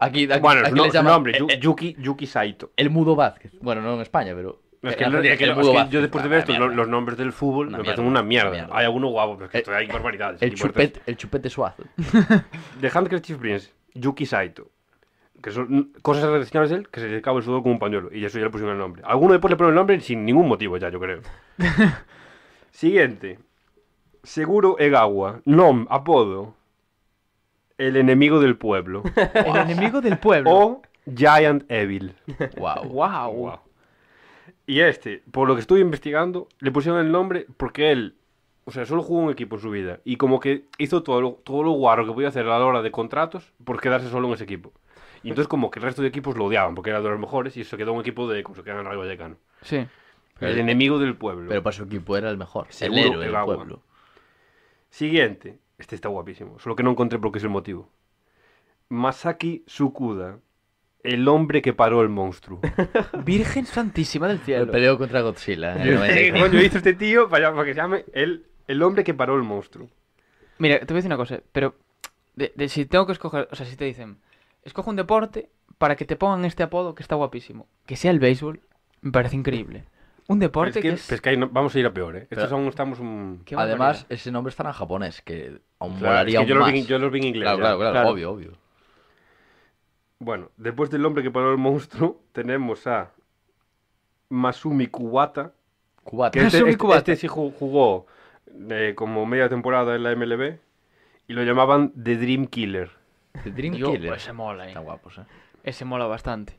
Speaker 4: Aquí, aquí bueno, aquí nombre,
Speaker 2: Yuki, Yuki
Speaker 4: Saito. El Mudo Vázquez. Bueno, no en España, pero eh, es que, yo
Speaker 2: después de ver ah, esto, los, nombres del fútbol me parecen una mierda. Hay alguno guapo, pero es que esto, eh, hay barbaridades. El, chupete, el chupete suazo. De Handkerchief Prince, Yuki Saito. Que son cosas relacionadas a él que se le cabe el sudor con un pañuelo. Y eso ya le pusieron el nombre. Alguno después le pone el nombre sin ningún motivo, ya, yo creo. Siguiente. Seguro Egawa. Nom, apodo. El enemigo del pueblo. el enemigo del pueblo. O Giant Evil. Wow. wow. Y este, por lo que estoy investigando, le pusieron el nombre porque él, o sea, solo jugó un equipo en su vida. Y como que hizo todo lo, todo lo guarro que podía hacer a la hora de contratos por quedarse solo en ese equipo. Y entonces como que el resto de equipos lo odiaban porque era de los mejores y se quedó un equipo de como se quedan algo de Vallecano.
Speaker 4: Sí. El enemigo del pueblo. Pero para su equipo
Speaker 2: era el mejor. el héroe del pueblo. Siguiente. Este está guapísimo, solo que no encontré por qué es el motivo. Masaki Sukuda, el hombre que paró el monstruo.
Speaker 1: Virgen Santísima del Cielo. El peleo contra
Speaker 2: Godzilla. hizo este tío para, que se llame el, el, hombre que paró el monstruo?
Speaker 1: Mira, te voy a decir una cosa, pero si tengo que escoger, o sea, si te dicen, escoge un deporte para que te pongan este apodo que está
Speaker 4: guapísimo,
Speaker 2: que sea el béisbol, me parece increíble. Un deporte que, vamos a ir a peor, ¿eh?
Speaker 4: Además, ese nombre está en japonés, que aún molaría yo, más. vi, en inglés. Claro, claro, obvio,
Speaker 2: obvio. Bueno, después del hombre que paró el monstruo, tenemos a Masumi Kubata. Kubata. Este, este, Kubata. Este sí jugó eh, como media temporada en la MLB y lo llamaban The Dream Killer. The Dream Killer. Pues, ese mola, eh. Está guapo, ¿eh? Ese mola bastante.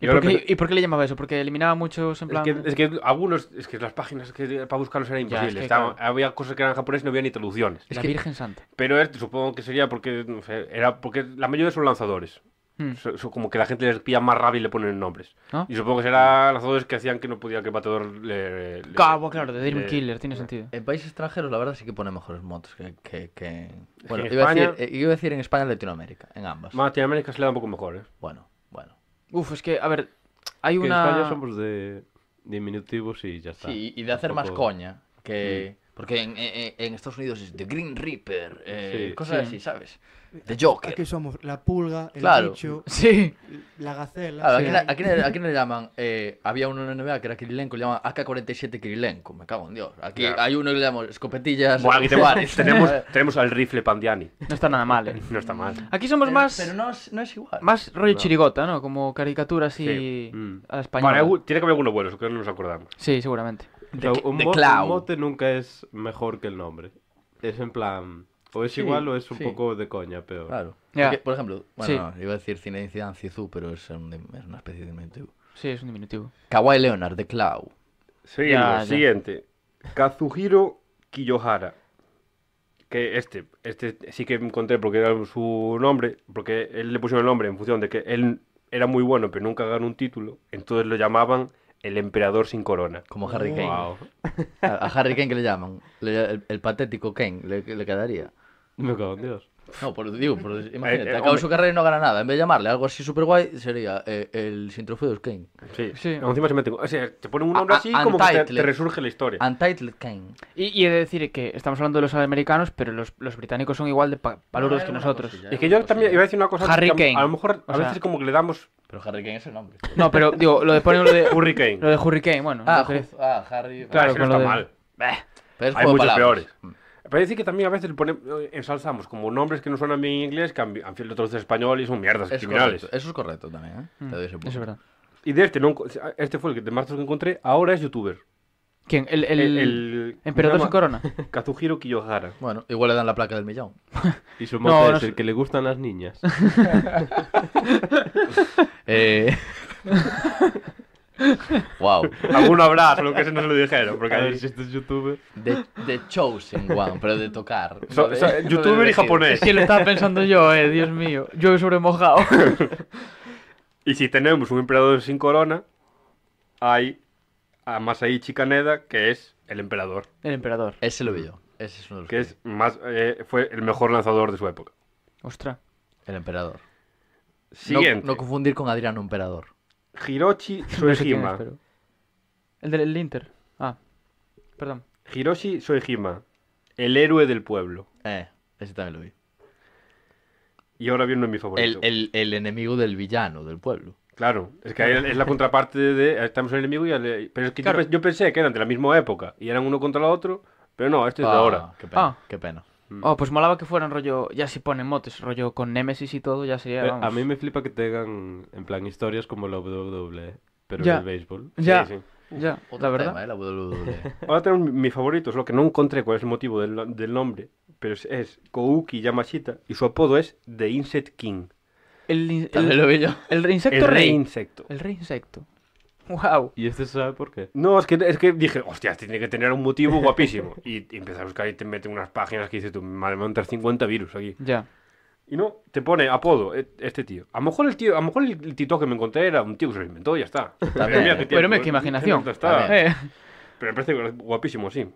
Speaker 2: ¿Y
Speaker 1: por, qué, le llamaba eso? ¿Porque eliminaba muchos en plan...? Es
Speaker 2: que, algunos, es que las páginas para buscarlos eran imposibles. Había cosas que eran y no había ni traducciones. la Virgen Santa. Pero supongo que sería porque, era porque la mayoría son lanzadores. Hmm. como que la gente les pilla más rabia y le ponen nombres. Y supongo que será lanzadores que hacían que no podía que el le. Cabo, claro, de Dream Killer, tiene sentido.
Speaker 4: En países extranjeros, la verdad, sí que pone mejores motos que. Bueno, eh,
Speaker 3: iba, a decir, en España y Latinoamérica, en ambas. Latinoamérica se le da un poco mejor, ¿eh? Bueno.
Speaker 4: Uf, es que, a ver,
Speaker 1: hai unha... Que en España somos
Speaker 3: de diminutivos e ya está. Sí, e de hacer máis poco... coña. Que... Sí.
Speaker 4: Mm. Porque en, Estados Unidos es The Green Reaper, eh, cosas así, ¿sabes? The Joker. Aquí somos la pulga, el claro, bicho, sí. la gacela. aquí, no le llaman, eh, había uno en la NBA que era Kirilenko, le llaman AK-47 Kirilenko, me cago en Dios. Aquí hay uno que le llaman escopetillas. Bueno, aquí tenemos, tenemos, al rifle Pandiani. No está nada mal, ¿eh? No está mal.
Speaker 1: Aquí somos más... Pero
Speaker 2: no es, igual.
Speaker 1: Más rollo chirigota, ¿no? Como caricaturas y... Mm. español.
Speaker 3: tiene que haber algunos creo que nos acordamos.
Speaker 1: Sí, seguramente un,
Speaker 3: mote nunca es mejor que el nombre. Es en plan. O es igual o es un poco de coña, pero. Claro. por ejemplo, bueno,
Speaker 4: iba a decir Cine Incidan pero es, una especie de diminutivo.
Speaker 2: Sí, es un diminutivo.
Speaker 4: Kawaii Leonard, de
Speaker 2: Cloud. Sí, siguiente. Kazuhiro Kiyohara. Que este, este sí que encontré porque era su nombre, porque él le pusieron el nombre en función de que él era muy bueno, pero nunca ganó un título. Entonces lo llamaban el emperador sin corona. Como Harry Kane. A, Harry Kane que le llaman. el, patético Kane le, quedaría. Me cago en Dios.
Speaker 4: No, por, digo, imagínate, eh, eh su carrera y no gana nada. En vez de llamarle algo así súper guay, sería eh, el sin trofeos Kane. Sí, sí. encima se mete. O sea, te ponen un nombre así a, como que te, resurge la historia. Untitled Kane.
Speaker 1: Y, he de decir que estamos hablando de los americanos, pero los, británicos son igual de paluros que nosotros. es que yo también iba a decir una cosa. Harry Kane. A, lo mejor a veces como
Speaker 2: que le damos pero Harry Kane es el nombre.
Speaker 1: No, pero digo, lo de poner lo de. Hurricane. Lo de Hurricane, bueno. Ah, ah, Harry. Claro, que no está mal.
Speaker 2: Hay muchos peores. Mm. Parece que también a veces pone, eh, ensalzamos como nombres que no suenan bien en inglés, que han sido otros en español y son mierdas es criminales. Eso es correcto también, ¿eh? Te doy ese mm, punto. Eso es verdad. Y de este, este fue el que de marzo que encontré, ahora es youtuber. ¿Quién? El, el,
Speaker 1: emperador sin corona.
Speaker 3: Kazuhiro Kiyohara. Bueno, igual le dan la placa del millón. Y su mote es el que le gustan las niñas. Eh... wow. Alguno habrá, solo que se nos lo dijeron. Porque A ver si este
Speaker 4: es youtuber. The, Chosen One, pero de tocar. youtuber y japonés. Es que lo estaba
Speaker 1: pensando yo, eh, Dios mío. Yo he sobremojado.
Speaker 2: Y si tenemos un emperador sin corona, hay a Masaichi Kaneda, que es el emperador. El emperador. Ese lo vi yo. Ese es uno de los que, es más, eh, fue el mejor lanzador de su época. Ostras. El emperador. Siguiente.
Speaker 4: No, confundir con Adriano Emperador.
Speaker 1: Hiroshi Soejima. el del Inter. Ah, perdón.
Speaker 2: Hiroshi Soejima, el héroe del pueblo. Eh, ese también lo vi. Y ahora viene uno de mis favoritos. el enemigo del villano del pueblo. Claro, es que es la contraparte de estamos en el enemigo y pero es que yo, pensé que eran de la misma época y eran uno contra el otro,
Speaker 3: pero no, este es de ah, ahora. pena. Ah. Qué
Speaker 2: pena.
Speaker 1: Mm. Oh, pues molaba que fueran rollo, ya si ponen motes, rollo con Nemesis y todo, ya sería. Eh, a mí
Speaker 3: me flipa que tengan en plan historias como la WWE, pero ya. el béisbol. Ya. Sí, sí. Ya, Otra verdad. Eh, e.
Speaker 2: Ahora tenemos mi favorito, es lo que no encontré cuál es el motivo del, nombre, pero es, es Kouki Yamashita y su apodo es The Inset King. El, el, el, insecto el rey. Insecto.
Speaker 3: El rey insecto. Wow. ¿Y este sabe por qué? No,
Speaker 2: es que, es que dije, hostia, este tiene que tener un motivo guapísimo. y, empezar a buscar y te meten unas páginas que dice tu madre 50 virus aquí. Ya. Y no, te pone apodo e, este tío. A lo mejor el tío, a lo mejor el tito que me encontré era un tío que se lo inventó y ya está. pero me ¿eh? qué imaginación. Eh. Pero me parece guapísimo, sí.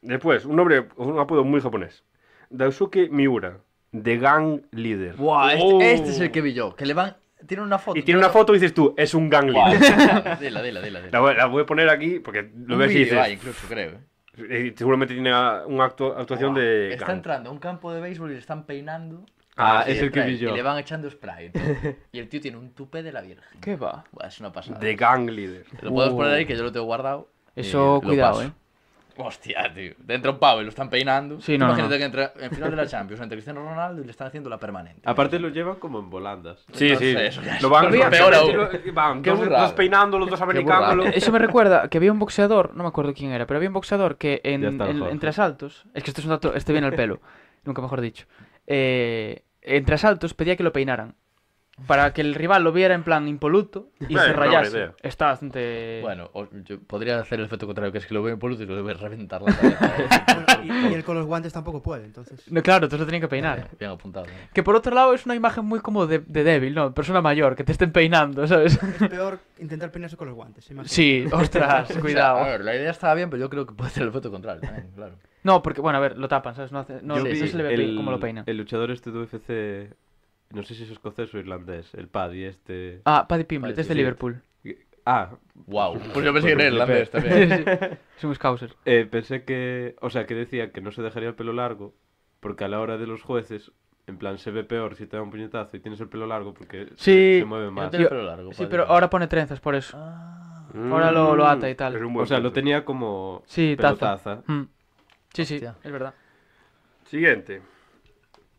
Speaker 2: Después, un nombre, un apodo muy japonés. Daisuke Miura. The Gang Leader. Wow, este, oh. este, es el
Speaker 4: que vi yo. Que le van. Tiene una foto. Y tiene una
Speaker 2: foto y dices tú, es un gang leader. dela, la, voy, la, voy, a poner aquí porque lo ves y dices. incluso, creo. ¿eh? Eh, seguramente tiene una actuación de. Está
Speaker 4: entrando a un campo de béisbol y le están peinando. Ah, ah es el que vi yo. Y le van echando spray. y el tío tiene un tupe de la virgen.
Speaker 2: ¿Qué va? es una pasada. The Gang Leader. lo puedes poner ahí que yo lo tengo guardado. Eso, eh, cuidado, eh.
Speaker 4: Hostia, tío. dentro de un pavo y lo están peinando. Sí, no, Imagínate que entra en final de la Champions entre Cristiano Ronaldo y
Speaker 3: le están haciendo la permanente. Aparte lo llevan como en volandas. Sí, sí. lo van a peor aún. Van, dos, peinando los dos americanos. Eso me
Speaker 1: recuerda que había un boxeador, no me acuerdo quién era, pero había un boxeador que en, en entre asaltos, es que este es un dato, este viene al pelo, nunca mejor dicho. Eh, entre asaltos pedía que lo peinaran para que el rival lo viera en plan impoluto y se rayase. Está bastante. Bueno,
Speaker 4: yo podría hacer el efecto contrario, que es que lo veo impoluto y lo debe reventar la cabeza. Y,
Speaker 1: él con los guantes tampoco puede, entonces. No, claro, entonces lo tenía que peinar. Eh, bien apuntado. Eh. Que por otro lado es una imagen muy como de, débil, ¿no? Persona mayor, que te estén peinando, ¿sabes?
Speaker 4: Es peor intentar peinarse con los guantes, más Sí, ostras, a cuidado. ver, la idea estaba bien, pero yo creo que puede ser
Speaker 3: el efecto contrario también, claro.
Speaker 1: No, porque, bueno, a ver, lo
Speaker 4: tapan, ¿sabes? No, hace-
Speaker 1: no- no se le ve como lo peina
Speaker 3: El luchador este de UFC no sé si es escocés o irlandés, el Paddy este. Ah, Paddy Pimblet, es de Liverpool. Ah, wow. Pues yo pensé que era pues irlandés también. Es un eh, pensé que, o sea, que decía que no se dejaría el pelo largo porque a la hora de los jueces en plan, se ve peor si te da un puñetazo y tienes el pelo largo porque se, mueve más. sí, pero
Speaker 1: ahora pone trenzas por eso. Ah. ahora lo, lo, ata y mm. tal. O sea,
Speaker 3: lo tenía como sí,
Speaker 1: taza.
Speaker 2: Mm. Sí, sí, es verdad. Siguiente.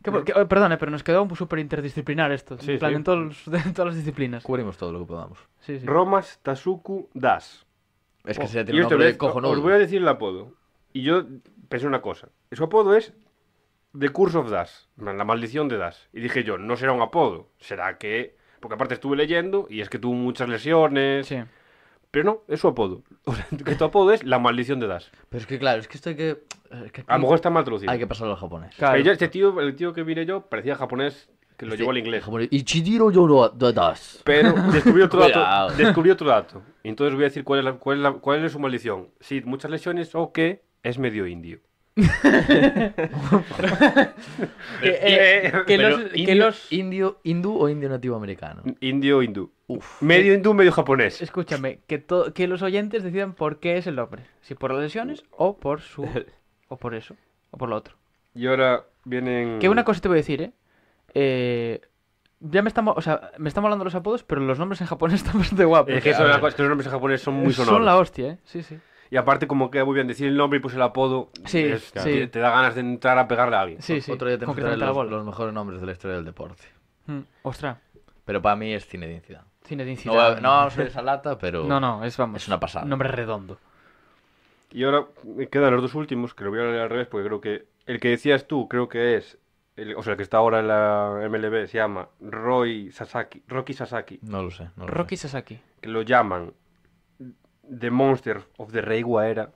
Speaker 2: Perdón,
Speaker 1: pero nos quedó súper interdisciplinar esto. en, plan, en, todas
Speaker 2: las disciplinas. Cubrimos todo lo que podamos. Sí, Romas Tasuku Das. Es que oh, se tiene un nombre cojonudo. Os voy a decir el apodo. Y yo pensé una cosa. Su apodo es The Curse of Das. La maldición de Das. Y dije yo, no será un apodo. Será que... Porque aparte estuve leyendo y es que tuvo muchas lesiones. Sí. Pero no, es su apodo. que tu apodo es la maldición de Das. Pero es que claro, es que esto hay que... A lo mejor está mal traducido. Hay
Speaker 4: que pasarlo al japonés. Claro. yo,
Speaker 2: este tío, el tío que vine yo, parecía japonés que lo este llevó al inglés.
Speaker 4: chidiro yo Yoro de Das. Pero descubrí otro dato. Descubrí
Speaker 2: otro dato. entonces voy a decir cuál es, la- cuál es cuál es su maldición. Sí, muchas lesiones o que es medio indio que, eh, los, indio, hindú o indio nativo americano. Indio hindú. Medio hindú, medio japonés.
Speaker 1: Escúchame, que, que los oyentes decidan por qué es el nombre. Si por las lesiones o por su... o por eso,
Speaker 2: o por lo otro. Y ahora vienen... Que una
Speaker 1: cosa te voy a decir, ¿eh? eh ya me estamos, o sea, me estamos hablando los apodos, pero los nombres en japonés están bastante guapos. Es que, los
Speaker 2: nombres en japonés son muy sonoros. Son la
Speaker 1: hostia, ¿eh? Sí, sí.
Speaker 2: Y aparte, como queda muy bien decir el nombre y pues el apodo. Sí, Te, da ganas de entrar a pegarle a alguien. Sí, Otro día te los, los mejores
Speaker 4: nombres de la historia del deporte.
Speaker 1: Mm, ostras.
Speaker 4: Pero para mí es Incidad. Cine de Incidad. No, no vamos a esa lata, pero. No, no,
Speaker 1: es vamos. Es una pasada. Nombre redondo.
Speaker 2: Y ahora me quedan los dos últimos, que lo voy a leer al revés, porque creo que el que decías tú, creo que es, o sea, el que está ahora en la MLB, se llama Roy Sasaki, Rocky Sasaki. No lo sé. No Rocky Sasaki. Que lo llaman The Monster of the Rey Era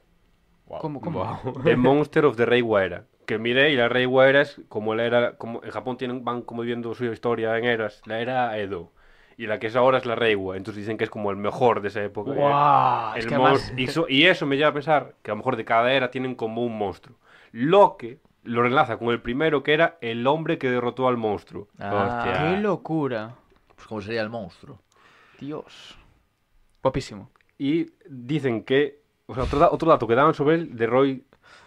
Speaker 2: ¿Cómo, cómo? The Monster of the Rey Era Que mire, y la Rey Era es como la era. Como, en Japón tienen, van como viendo su historia en eras. La era Edo. Y la que es ahora es la Reiwa. Entonces dicen que es como el mejor de esa época. Wow, ¿eh? más... y, eso me lleva a pensar que a lo mejor de cada era tienen como un monstruo. Lo que lo relaza con el primero que era el hombre que derrotó al monstruo. Ah, ¡Qué
Speaker 4: locura! Pues como sería el monstruo. Dios.
Speaker 2: Guapísimo. Y dicen que, otro, otro dato que daban sobre él, de Roy,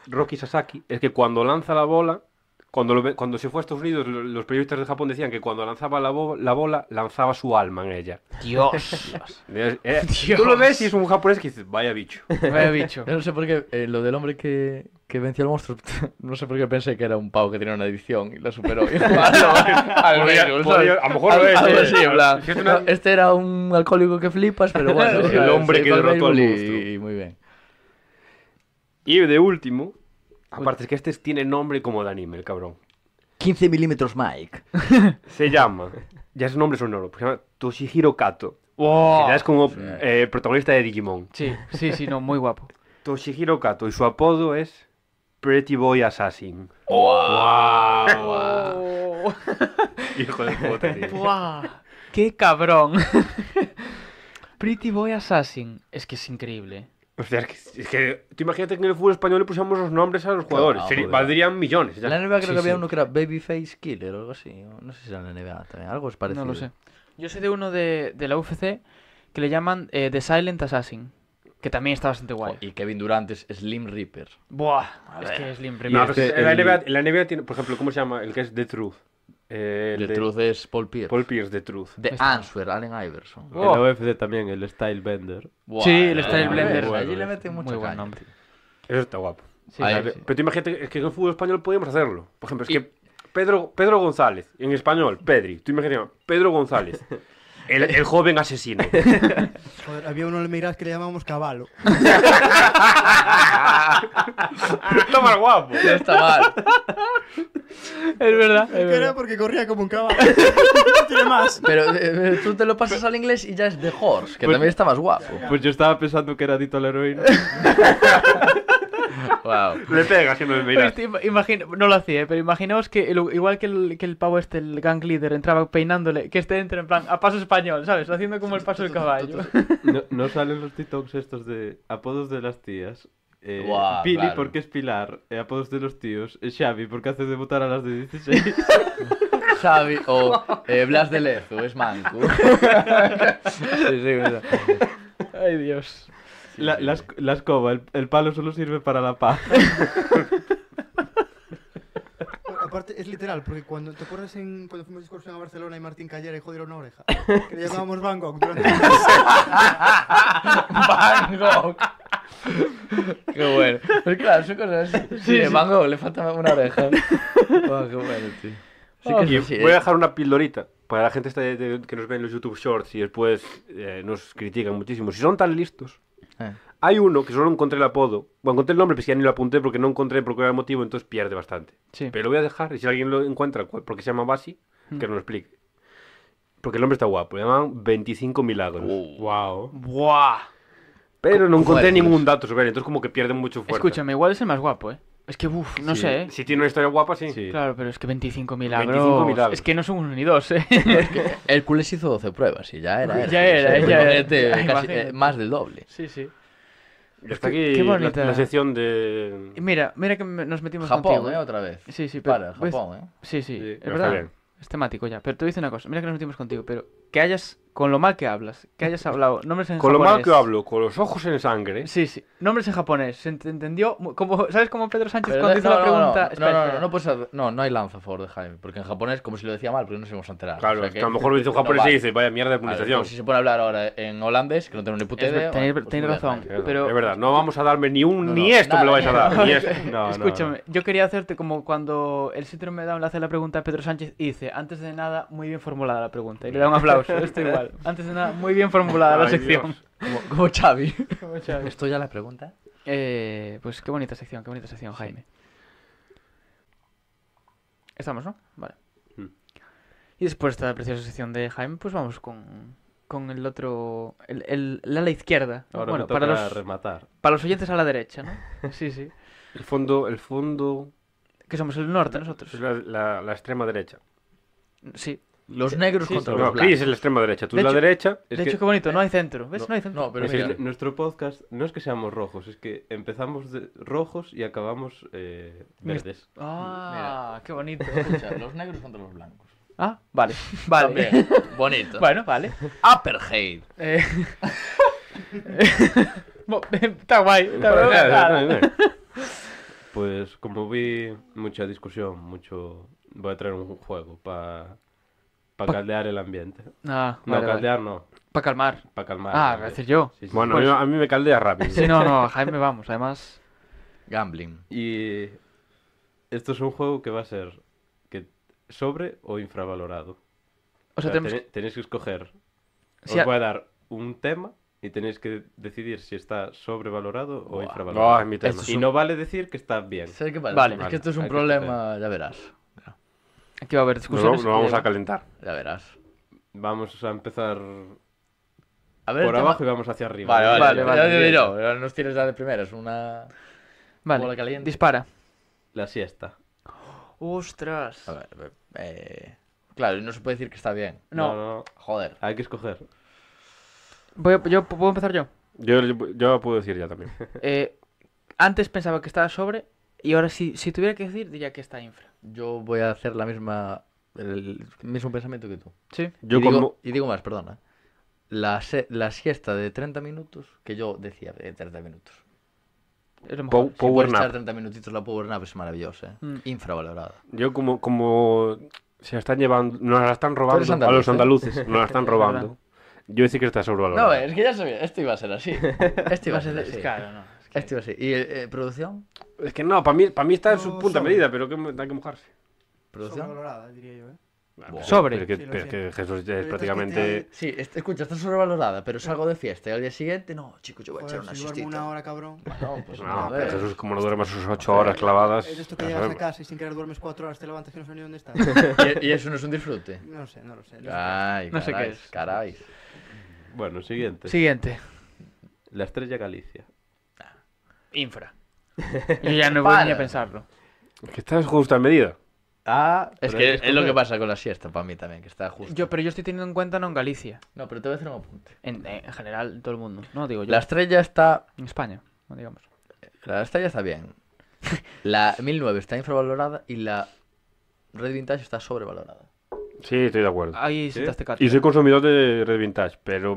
Speaker 2: Rocky Sasaki, es que cuando lanza la bola, cuando, cuando se fue a Estados Unidos, los periodistas de Japón decían que cuando lanzaba la, bola, lanzaba su alma en ella. Eh, Dios. Tú lo ves y es un japonés que dices, vaya bicho. Vaya bicho.
Speaker 4: no sé por qué, eh, lo del hombre que, que venció al monstruo, no sé por qué pensé que era un pavo que tenía una adicción y la superó. a lo mejor lo es. Eh. este era un alcohólico que flipas, pero bueno. el hombre que derrotó al monstruo.
Speaker 2: Y, muy bien. Y de último, pues Aparte, es que este tiene nombre como de anime, el cabrón.
Speaker 4: 15 milímetros
Speaker 2: Mike. Se llama, ya es un nombre sonoro, se llama Toshihiro Kato. es como eh, protagonista de Digimon. Sí, sí, sí, no, muy guapo. Toshihiro Kato y su apodo es Pretty Boy Assassin.
Speaker 1: ¡Wow! Hijo de puta, Wow. ¡Qué cabrón! Pretty Boy Assassin. Es que es increíble.
Speaker 2: O sea, es que, es que tú imagínate que en el fútbol español le pusiéramos los nombres a los jugadores. Ah, valdrían millones. En la NBA creo que había uno
Speaker 4: que era Babyface Killer o algo así. No sé si era la NBA también. Algo es parecido. No lo sé.
Speaker 1: Yo sé de uno de, de la UFC que le llaman eh, The Silent Assassin. Que también está bastante guay.
Speaker 2: Y Kevin Durant es Slim Reaper. Buah, es que Slim Reaper. Este, la NBA, tiene, por ejemplo, ¿cómo se llama? El que es The Truth.
Speaker 3: Eh, The de... Truth es Paul Pierce. Paul Pierce, The Truth. The Answer, Allen Iverson. El OFC oh. también, el Style Bender. sí, el Style eh, Bender. Allí le eh. meten mucho buen nombre. Eso está
Speaker 2: guapo. Pero tú imagínate, es que en el fútbol español podíamos hacerlo. Por ejemplo, es que Pedro, Pedro González, en español, Pedri. Tú imagínate, Pedro González. El, joven asesino. Joder,
Speaker 1: había uno en el Mirage que le llamábamos Caballo. Está
Speaker 4: más guapo. No está mal. Es verdad. es Que era porque corría como un caballo. Eh, pero tú te lo pasas al inglés y ya es The Horse,
Speaker 3: que pues también está más guapo. Pues yo estaba pensando que era Dito la heroína. Le pega si no me
Speaker 1: pues, no lo hacía, eh, pero imaginaos que igual que el, que el pavo este, el gang leader, entraba peinándole, que este entra en plan a paso español, ¿sabes? Haciendo como el paso del caballo.
Speaker 3: No, salen los TikToks estos de apodos de las tías. Eh, Pili porque es Pilar, eh, apodos de los tíos, Xavi porque hace debutar a las de 16. Xavi o Blas de Lezo es manco. Ay Dios la, escoba, el, palo solo sirve para la paz. Aparte, es literal, porque cuando te
Speaker 4: acuerdas en, cuando fuimos a excursión a Barcelona y Martín Callera y jodieron una oreja, que le llamábamos Van Gogh durante Van
Speaker 3: Qué bueno. Pues
Speaker 4: claro, son cosas así. Sí, Van Gogh le falta una oreja. Oh, qué bueno, tío.
Speaker 2: Oh, voy a dejar una pildorita para la gente que nos ve en los YouTube Shorts y después eh, nos critican muchísimo. Si son tan listos, Ah. Hay uno que solo encontré el apodo. Bueno, encontré el nombre, pero ya ni lo apunté porque no encontré por qué motivo, entonces pierde bastante. Sí. Pero lo voy a dejar y si alguien lo encuentra, porque se llama Basi, mm. que no lo explique. Porque el nombre está guapo. Le llaman 25 milagros. Wow. Pero no encontré ningún dato sobre él, entonces como que pierde mucho fuerza. Escúchame,
Speaker 1: igual es el más guapo, ¿eh? Es que, uff, no sé. ¿eh?
Speaker 2: Si tiene una historia guapa, sí. sí.
Speaker 1: Claro, pero es que 25 milagros. 25 milagros. Es que no son uno ni dos, ¿eh? El que
Speaker 4: Hércules hizo 12 pruebas y ya
Speaker 2: era. ya era, ya era.
Speaker 1: Eh, más del doble. Sí, sí. Está aquí Qué bonita. La, sección de. Mira, mira que nos metimos Japón, ¿eh? ¿eh? Otra vez. Sí, sí, pero. Para, Japón, ¿eh? Sí, sí. Es verdad. Es temático ya. Pero te voy a decir una cosa. Mira que nos metimos contigo, pero que hayas con lo mal que hablas, que hayas hablado nombres en japonés. Con lo mal que hablo, con los ojos en sangre. Sí, sí, nombres en japonés, se entendió, como, ¿sabes cómo Pedro Sánchez cuando hizo la pregunta? No, no, no,
Speaker 4: no, no, no, no, hay lanza a favor de Jaime, porque en japonés como si lo decía mal, porque no se hemos enterado. Claro, o a lo mejor lo dice un japonés y dice, vaya mierda de publicación. Pues si se pone a hablar ahora en
Speaker 2: holandés, que no tengo ni puta idea. Tenéis pues razón, Pero... Es verdad, no vamos a darme ni un, ni esto me lo vais a dar, Escúchame,
Speaker 1: yo quería hacerte como cuando el síndrome me da le hace la pregunta a Pedro Sánchez y dice, antes de nada, muy bien formulada la pregunta, y le da un aplauso igual. Antes de nada, muy bien formulada la sección. Como, como, Xavi. ¿Esto ya la pregunta? Eh, pues qué bonita sección, qué bonita sección, Jaime. Estamos, ¿no? Vale. Mm. Y después de esta preciosa sección de Jaime, pues vamos con, con el otro. El, el, la izquierda.
Speaker 3: bueno, para los, rematar.
Speaker 2: Para los oyentes a la derecha, ¿no? sí, sí. El fondo. El fondo... Que somos el norte nosotros. La, la, la extrema derecha.
Speaker 3: Sí, los negros contra los blancos. es el extremo derecha, tú es la derecha. de hecho, qué bonito, no hay centro. ¿Ves? No, hay centro. nuestro podcast no es que seamos rojos, es que empezamos rojos y acabamos eh, verdes.
Speaker 4: Ah, qué bonito. los negros contra los blancos.
Speaker 3: Ah, vale, vale. bonito. Bueno, vale. upper hate eh. eh, está guay. Está guay. Pues como vi mucha discusión, mucho... Voy a traer un juego para para caldear el ambiente. Ah, no, caldear no. Para calmar. Para calmar. Ah, voy decir yo. Bueno, pues a mí me caldea rápido. Sí, no, no, Jaime, vamos. Además. Gambling. Y. Esto es un juego que va a ser que sobre o infravalorado. O sea, tenéis que escoger. Os voy a dar un tema y tenéis que decidir si está sobrevalorado o infravalorado. Ah, y no vale decir que está bien. vale. Es que esto es un problema,
Speaker 4: ya verás. Aquí va a haber discusiones.
Speaker 3: vamos a calentar. Ya verás. Vamos a empezar por abajo y vamos hacia arriba. Vale, vale, vale.
Speaker 4: vale, nos tires la de primera es una vale, Dispara. La siesta. Ostras. A ver, eh, eh, claro, no se puede decir que está bien. No. no, no. Joder. Hay que escoger. yo, ¿Puedo empezar yo? Yo,
Speaker 2: yo? puedo decir
Speaker 4: ya también.
Speaker 1: Eh, antes pensaba que estaba
Speaker 4: sobre y ahora si, si tuviera que decir diría que está infra yo voy a hacer la misma el mismo pensamiento que tú. Sí. y, digo, y digo más, perdona. La, la siesta de 30 minutos, que yo decía de 30 minutos. Es si power nap. 30 minutitos la power nap es maravillosa, ¿eh? Mm. infravalorada.
Speaker 2: Yo como como se la están llevando, nos la están robando a los ¿eh? andaluces, nos la están robando. yo decía que está sobrevalorada. No,
Speaker 4: es que ya sabía, esto iba a ser así. Esto iba a ser así. Claro, no.
Speaker 2: Este así. ¿Y eh, producción? Es que no, para mí, para mí está en su punta medida, pero que me- hay que mojarse. ¿Producción?
Speaker 4: Sobrevalorada, diría yo, ¿eh?
Speaker 2: Sobre. Pero que, que Jesús es prácticamente. Este sí, escucha, está sobrevalorada, pero salgo
Speaker 4: de fiesta y al día siguiente, no, chico, yo voy a echar una si una hora, cabrón. No, pues No, pero
Speaker 2: Jesús, como no duermes sus ocho horas clavadas. Es esto que llegas a
Speaker 4: casa y sin querer duermes cuatro horas, te levantas y no sabes ni dónde estás.
Speaker 1: ¿Y, eso no es un disfrute? No sé, no lo sé. Ay, No sé qué es.
Speaker 3: caray. Bueno, siguiente. Siguiente. La estrella Galicia.
Speaker 1: Infra. Yo ya no voy ni a pensarlo.
Speaker 2: Que está justo en medida. Ah, es que es, lo que pasa
Speaker 4: con la siesta para mí también, que está justo.
Speaker 1: Yo, pero yo estoy teniendo en cuenta no en Galicia. No, pero te voy a hacer un apunte. En,
Speaker 4: general, todo el mundo. No, digo yo. La estrella está. En España, digamos. La estrella está bien. La 1009 está infravalorada y la Red Vintage está sobrevalorada.
Speaker 2: Sí, estoy de acuerdo. Ahí ¿Sí? Y soy consumidor de Red Vintage, pero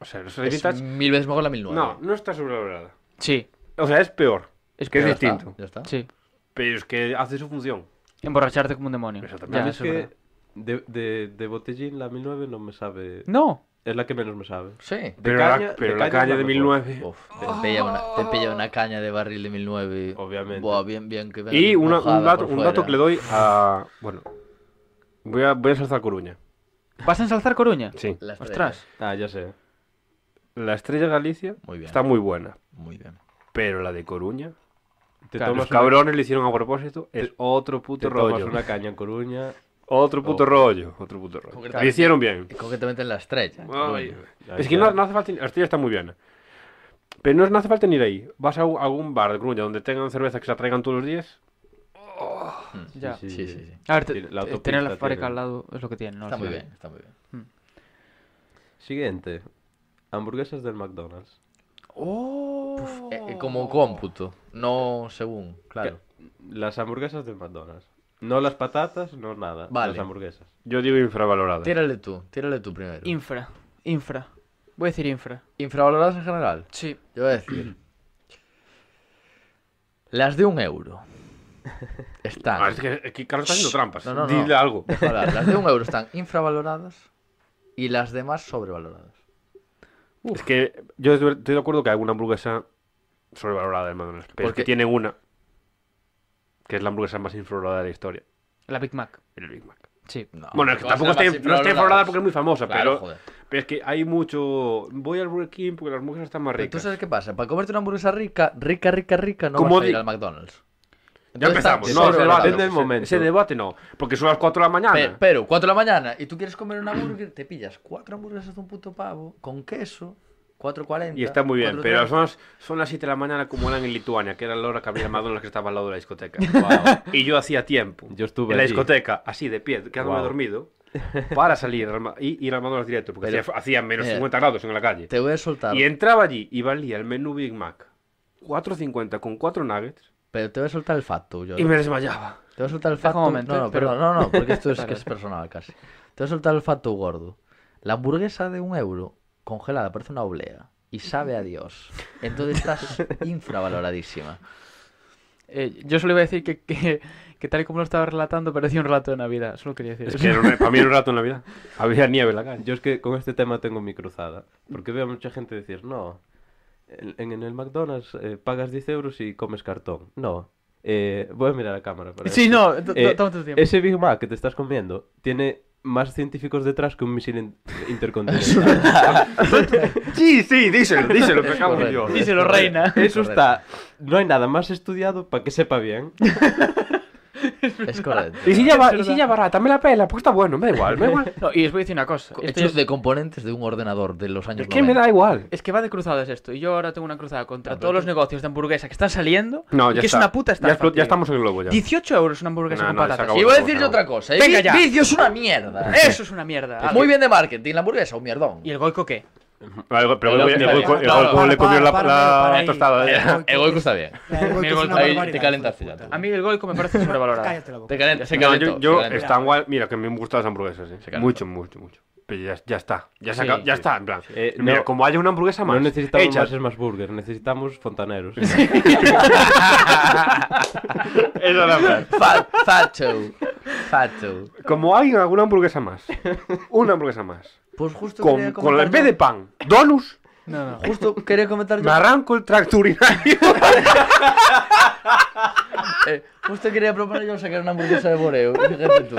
Speaker 2: O sea, Red Vintage. Mil veces mejor la 1009. No, no está sobrevalorada. Sí. O sea, es peor. Es que es
Speaker 3: distinto. ya está. Sí. Pero es que hace su función.
Speaker 1: Emborracharte como un demonio. Exactamente.
Speaker 3: que de, botellín la 1009 no me sabe. No. Es la que menos me sabe. Sí. pero la, caña, de 1009. te, pilla
Speaker 4: una, caña de barril de 1009. Obviamente. bien, bien, y un, dato, que le doy a.
Speaker 2: Bueno. Voy a, ensalzar Coruña. ¿Vas a ensalzar Coruña? Sí. Ostras. Ah, ya sé. La estrella Galicia está muy buena. Muy bien. Pero la de Coruña. los cabrones le hicieron a propósito. Es otro puto te rollo. Tomas una caña en Coruña. Otro puto oh. rollo. Otro puto rollo. Lo hicieron bien.
Speaker 4: Concretamente en la estrella. es que no, hace
Speaker 2: falta. La estrella está muy bien. Pero no, hace falta ir ahí. Vas a algún bar de Coruña donde tengan
Speaker 3: cerveza que se la traigan todos los días.
Speaker 4: Mm,
Speaker 2: ya. Sí, sí, sí, a ver, la tener
Speaker 3: fábrica al lado es lo que tienen. Está muy bien, está muy bien. Mm. Siguiente. Hamburguesas del McDonald's.
Speaker 4: Oh, eh, eh, eh, como
Speaker 3: cómputo, no según, claro. Las hamburguesas de McDonald's. No las patatas, no nada. Las hamburguesas.
Speaker 4: Yo digo infravaloradas. Tírale tú, tírale tú primero.
Speaker 1: Infra, infra. Voy a decir
Speaker 4: infra. ¿Infravaloradas en general? Sí.
Speaker 2: Yo voy a decir.
Speaker 4: las de un euro. Están.
Speaker 2: Ah, Carlos está haciendo trampas. Dile algo. las de un
Speaker 4: euro están infravaloradas
Speaker 2: y las demás sobrevaloradas. Es que yo estoy de acuerdo que alguna hamburguesa sobrevalorada del McDonald's. Porque... que tiene una, que es la hamburguesa más inflorada de la historia. La Big Mac. El Big Mac. Sí. bueno, es que tampoco está no porque es muy famosa, pero, pero es que hay mucho. Voy al Burger King porque las hamburguesas están más ricas. Y ¿Tú
Speaker 4: sabes qué pasa? Para comerte una hamburguesa rica, rica, rica, rica, no vas a ir al McDonald's.
Speaker 2: ya empezamos, no, ese debate, momento. ese debate no, porque son las 4 de la mañana.
Speaker 4: Pero, 4 de la mañana y tú quieres comer una hamburguesa te pillas 4 hamburguesas de un puto pavo con queso, 4.40. Y está muy bien, pero son
Speaker 2: las, son las 7 de la mañana acumulan en Lituania, que era la hora que había la que estaba al lado de la discoteca. Y yo hacía tiempo. Yo estuve en la discoteca, así de pie, quedándome he dormido, para salir y ir al los directo, porque hacía, menos 50 grados en la calle. Te
Speaker 4: voy a soltar. Y
Speaker 2: entraba allí y valía el menú Big Mac 4.50 con 4 nuggets. Pero
Speaker 4: te voy a soltar el facto. Yo y me desmayaba. Te voy a soltar el facto. No, no, pero... no, no, porque esto es, que es personal casi. Te voy a soltar el facto gordo. La hamburguesa de un euro congelada, parece una oblea. Y sabe a Dios. Entonces estás infravaloradísima.
Speaker 1: Eh, yo solo iba a decir que, tal y como lo estaba relatando, parecía un relato de Navidad. Solo quería decir
Speaker 3: es Que para mí era un relato de Navidad. Había nieve en la calle. Yo es que con este tema tengo mi cruzada. Porque veo a mucha gente decir, no, en, el McDonald's eh, pagas 10 euros y comes cartón. No. Eh, voy a mirar la cámara. Para sí, no, tiempo. Ese Big Mac que te estás comiendo tiene más científicos detrás que un misil intercontinental. sí, sí, díselo, díselo, Díselo, reina. Eso está. No hay nada más estudiado para que sepa bien. Es, correcto. Y si ya y
Speaker 2: si me la pela, porque está bueno, me da igual, me da igual.
Speaker 4: y os voy a decir una cosa. Esto Hechos es... de componentes de un ordenador de los años Es que me da
Speaker 1: igual. Es que va de cruzadas esto. Y yo ahora tengo una cruzada contra ah, todos los negocios de hamburguesa que están saliendo.
Speaker 2: No, ya que es una puta esta. Ya, estamos en el globo ya.
Speaker 1: 18 euros una hamburguesa con patatas. Y voy a decirte otra cosa. ¿eh? Vicio es
Speaker 4: una mierda. Eso es una mierda. Muy ah, bien de marketing, la hamburguesa, un mierdón. ¿Y el goico qué?
Speaker 2: Pero, pero el, el, Goico le comió la, tostada. Eh. El Goico está bien. Ahí te calentas ya.
Speaker 1: A mí el Goico me parece sobrevalorado. Te calentaste. Yo, yo,
Speaker 2: mira, que a mí me gustan las hamburguesas. Eh. Mucho, mucho, mucho. Pero ya, está, ya, ya está, en plan. Eh, como
Speaker 3: haya una hamburguesa más. No necesitamos más, más burgers, necesitamos fontaneros. Eso no Fat, Fatto. Como
Speaker 2: hay alguna hamburguesa más. Una hamburguesa más. Pues justo con, con en vez de pan, Donus No, no, justo quería comentar Me arranco el tracturinario.
Speaker 4: Eh, justo quería proponer yo sacar una hamburguesa de Boreo. Fíjate tú.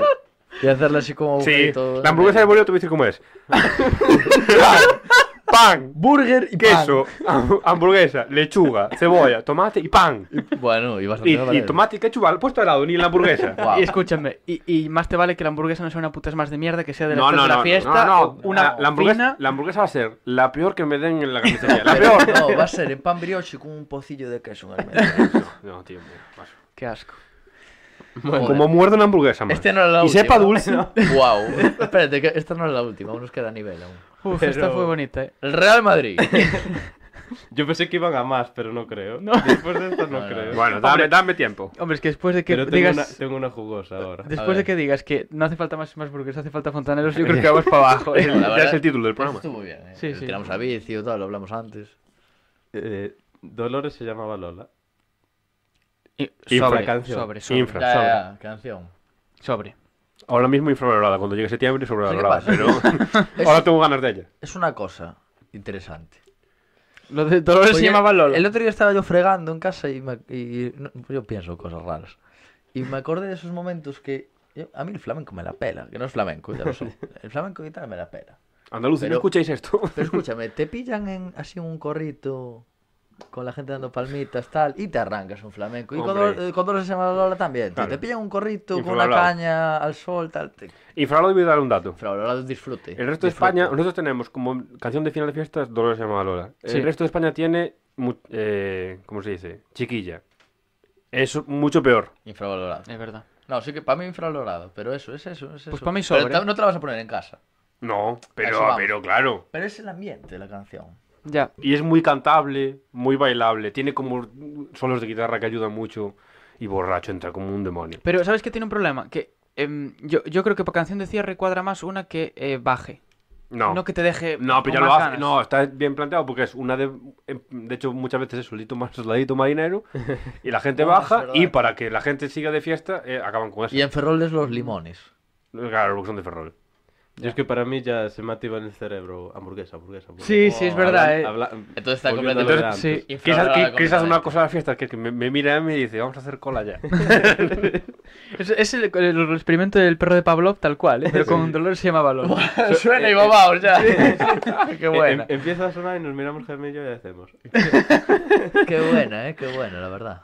Speaker 2: Y hacerla así como sí. La hamburguesa de a decir cómo es. pan, burger y queso, hamburguesa, lechuga, cebolla, tomate y pan. Bueno, y vas a tener... y tomate y ketchup al puesto al lado, ni la hamburguesa. Y
Speaker 1: escúchame, y, más te vale que la hamburguesa no sea una puta más de mierda, que sea de la, fiesta? no, no, fiesta. No, una la, hamburguesa,
Speaker 2: va a ser la peor que me den en la carnicería. la peor. No, va a ser en pan
Speaker 4: brioche con un pocillo de queso No, tío, Qué
Speaker 2: asco. Como muerde una hamburguesa Este no es la y sepa dulce. ¿no?
Speaker 3: wow. Espérate, que esta no es la última, aún nos queda nivel aún. esta fue bonita, ¿eh? El Real Madrid. Yo pensé que iban a más, pero no creo. No. Después de esto no, creo. Bueno, dame, dame, tiempo. Hombre, es que después de que digas... tengo una jugosa ahora. Después de
Speaker 1: que digas que no hace falta más, más hace falta fontaneros, yo creo que vamos para abajo. Eh. es el título del programa. Estuvo bien, Sí, eh. sí. Tiramos
Speaker 4: a vicio,
Speaker 3: todo, lo hablamos antes. Eh, Dolores se llamaba Lola sobre, canción. Sobre, sobre. canción.
Speaker 2: Sobre. Ahora mismo infravalorada. Cuando llegue septiembre, sobrevalorada. Pero ahora tengo ganas de ella. Es una cosa interesante.
Speaker 4: Lo se El otro día estaba yo fregando en casa y, yo pienso cosas raras. Y me acordé de esos momentos que a mí el flamenco me la pela, que no es flamenco, ya lo sé. El flamenco y tal me la pela. Andalucía, no escucháis esto. Pero escúchame, te pillan en, así un corrito con la gente dando palmitas, tal, y te arrancas un flamenco.
Speaker 2: Y con, Dolores eh, semanas Lola también. Te pillan un corrito con una
Speaker 4: caña al sol, tal. Te...
Speaker 2: Y voy a dar un dato. Fraulo disfrute. El resto de España, nosotros tenemos como canción de final de fiestas Dolores Llamada Lola. El resto de España tiene, eh, ¿cómo se dice? Chiquilla. Es mucho peor. Infravalorado. Es verdad.
Speaker 4: No, sí que para mí infravalorado, pero eso, es eso, Pues para mí sobre. no te la vas a poner en casa.
Speaker 2: No, pero, pero claro.
Speaker 4: Pero es el ambiente de la canción.
Speaker 2: Y es muy cantable, muy bailable. Tiene como solos de guitarra que ayudan mucho. Y borracho entra como un demonio.
Speaker 1: Pero ¿sabes qué tiene un problema? Que em, yo, creo que para canción de cierre cuadra más una que eh, baje. No. No que te deje. No, pero ya lo No,
Speaker 2: está bien planteado porque es una de. Em, de hecho, muchas veces es solito más más marinero. Y la gente
Speaker 3: baja. y para que la gente siga de fiesta, eh, acaban con eso.
Speaker 4: Y en Ferrol es los limones.
Speaker 3: Claro, porque son de Ferrol. Yo es que para mí ya se me activa en el cerebro hamburguesa, hamburguesa, hamburguesa. Sí, sí, es oh, verdad, eh. Entonces está completamente... quizás, una cosa de la fiesta que, que me, mira a mí y
Speaker 2: dice, vamos a hacer cola ya.
Speaker 1: es, el, experimento del perro de Pavlov tal cual, ¿eh? pero con dolor se llama balón. Suena y eh, vamos eh, ya. Qué em, buena.
Speaker 3: empieza a sonar y nos miramos gemello y hacemos. Qué buena, eh, qué bueno la verdad.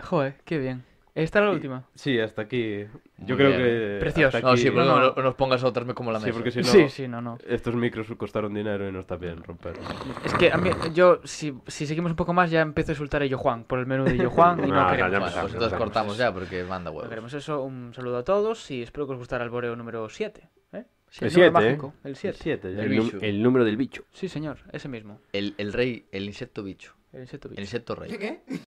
Speaker 1: Joder, qué bien. ¿Esta era la última?
Speaker 3: Sí, hasta aquí. Yo creo que. Precioso. No, sí, no, no nos pongas a me como la Sí, porque si no, Sí, no, no. estos micros costaron dinero y no está bien romper. Es que a mí,
Speaker 1: yo, si, si seguimos un poco más, ya empiezo a insultar a Yo Juan por el menú de Yo Juan y no, Ah, queremos. ya pues cortamos ya porque manda No queremos eso. Un saludo a todos y espero que os gustara el boreo número 7. ¿eh? El
Speaker 2: 7, ¿eh? mágico, El 7. Siete, El número del bicho.
Speaker 4: Sí, señor, ese mismo. El, el rey, el insecto bicho. El insecto bicho. El insecto rey.
Speaker 3: ¿Qué?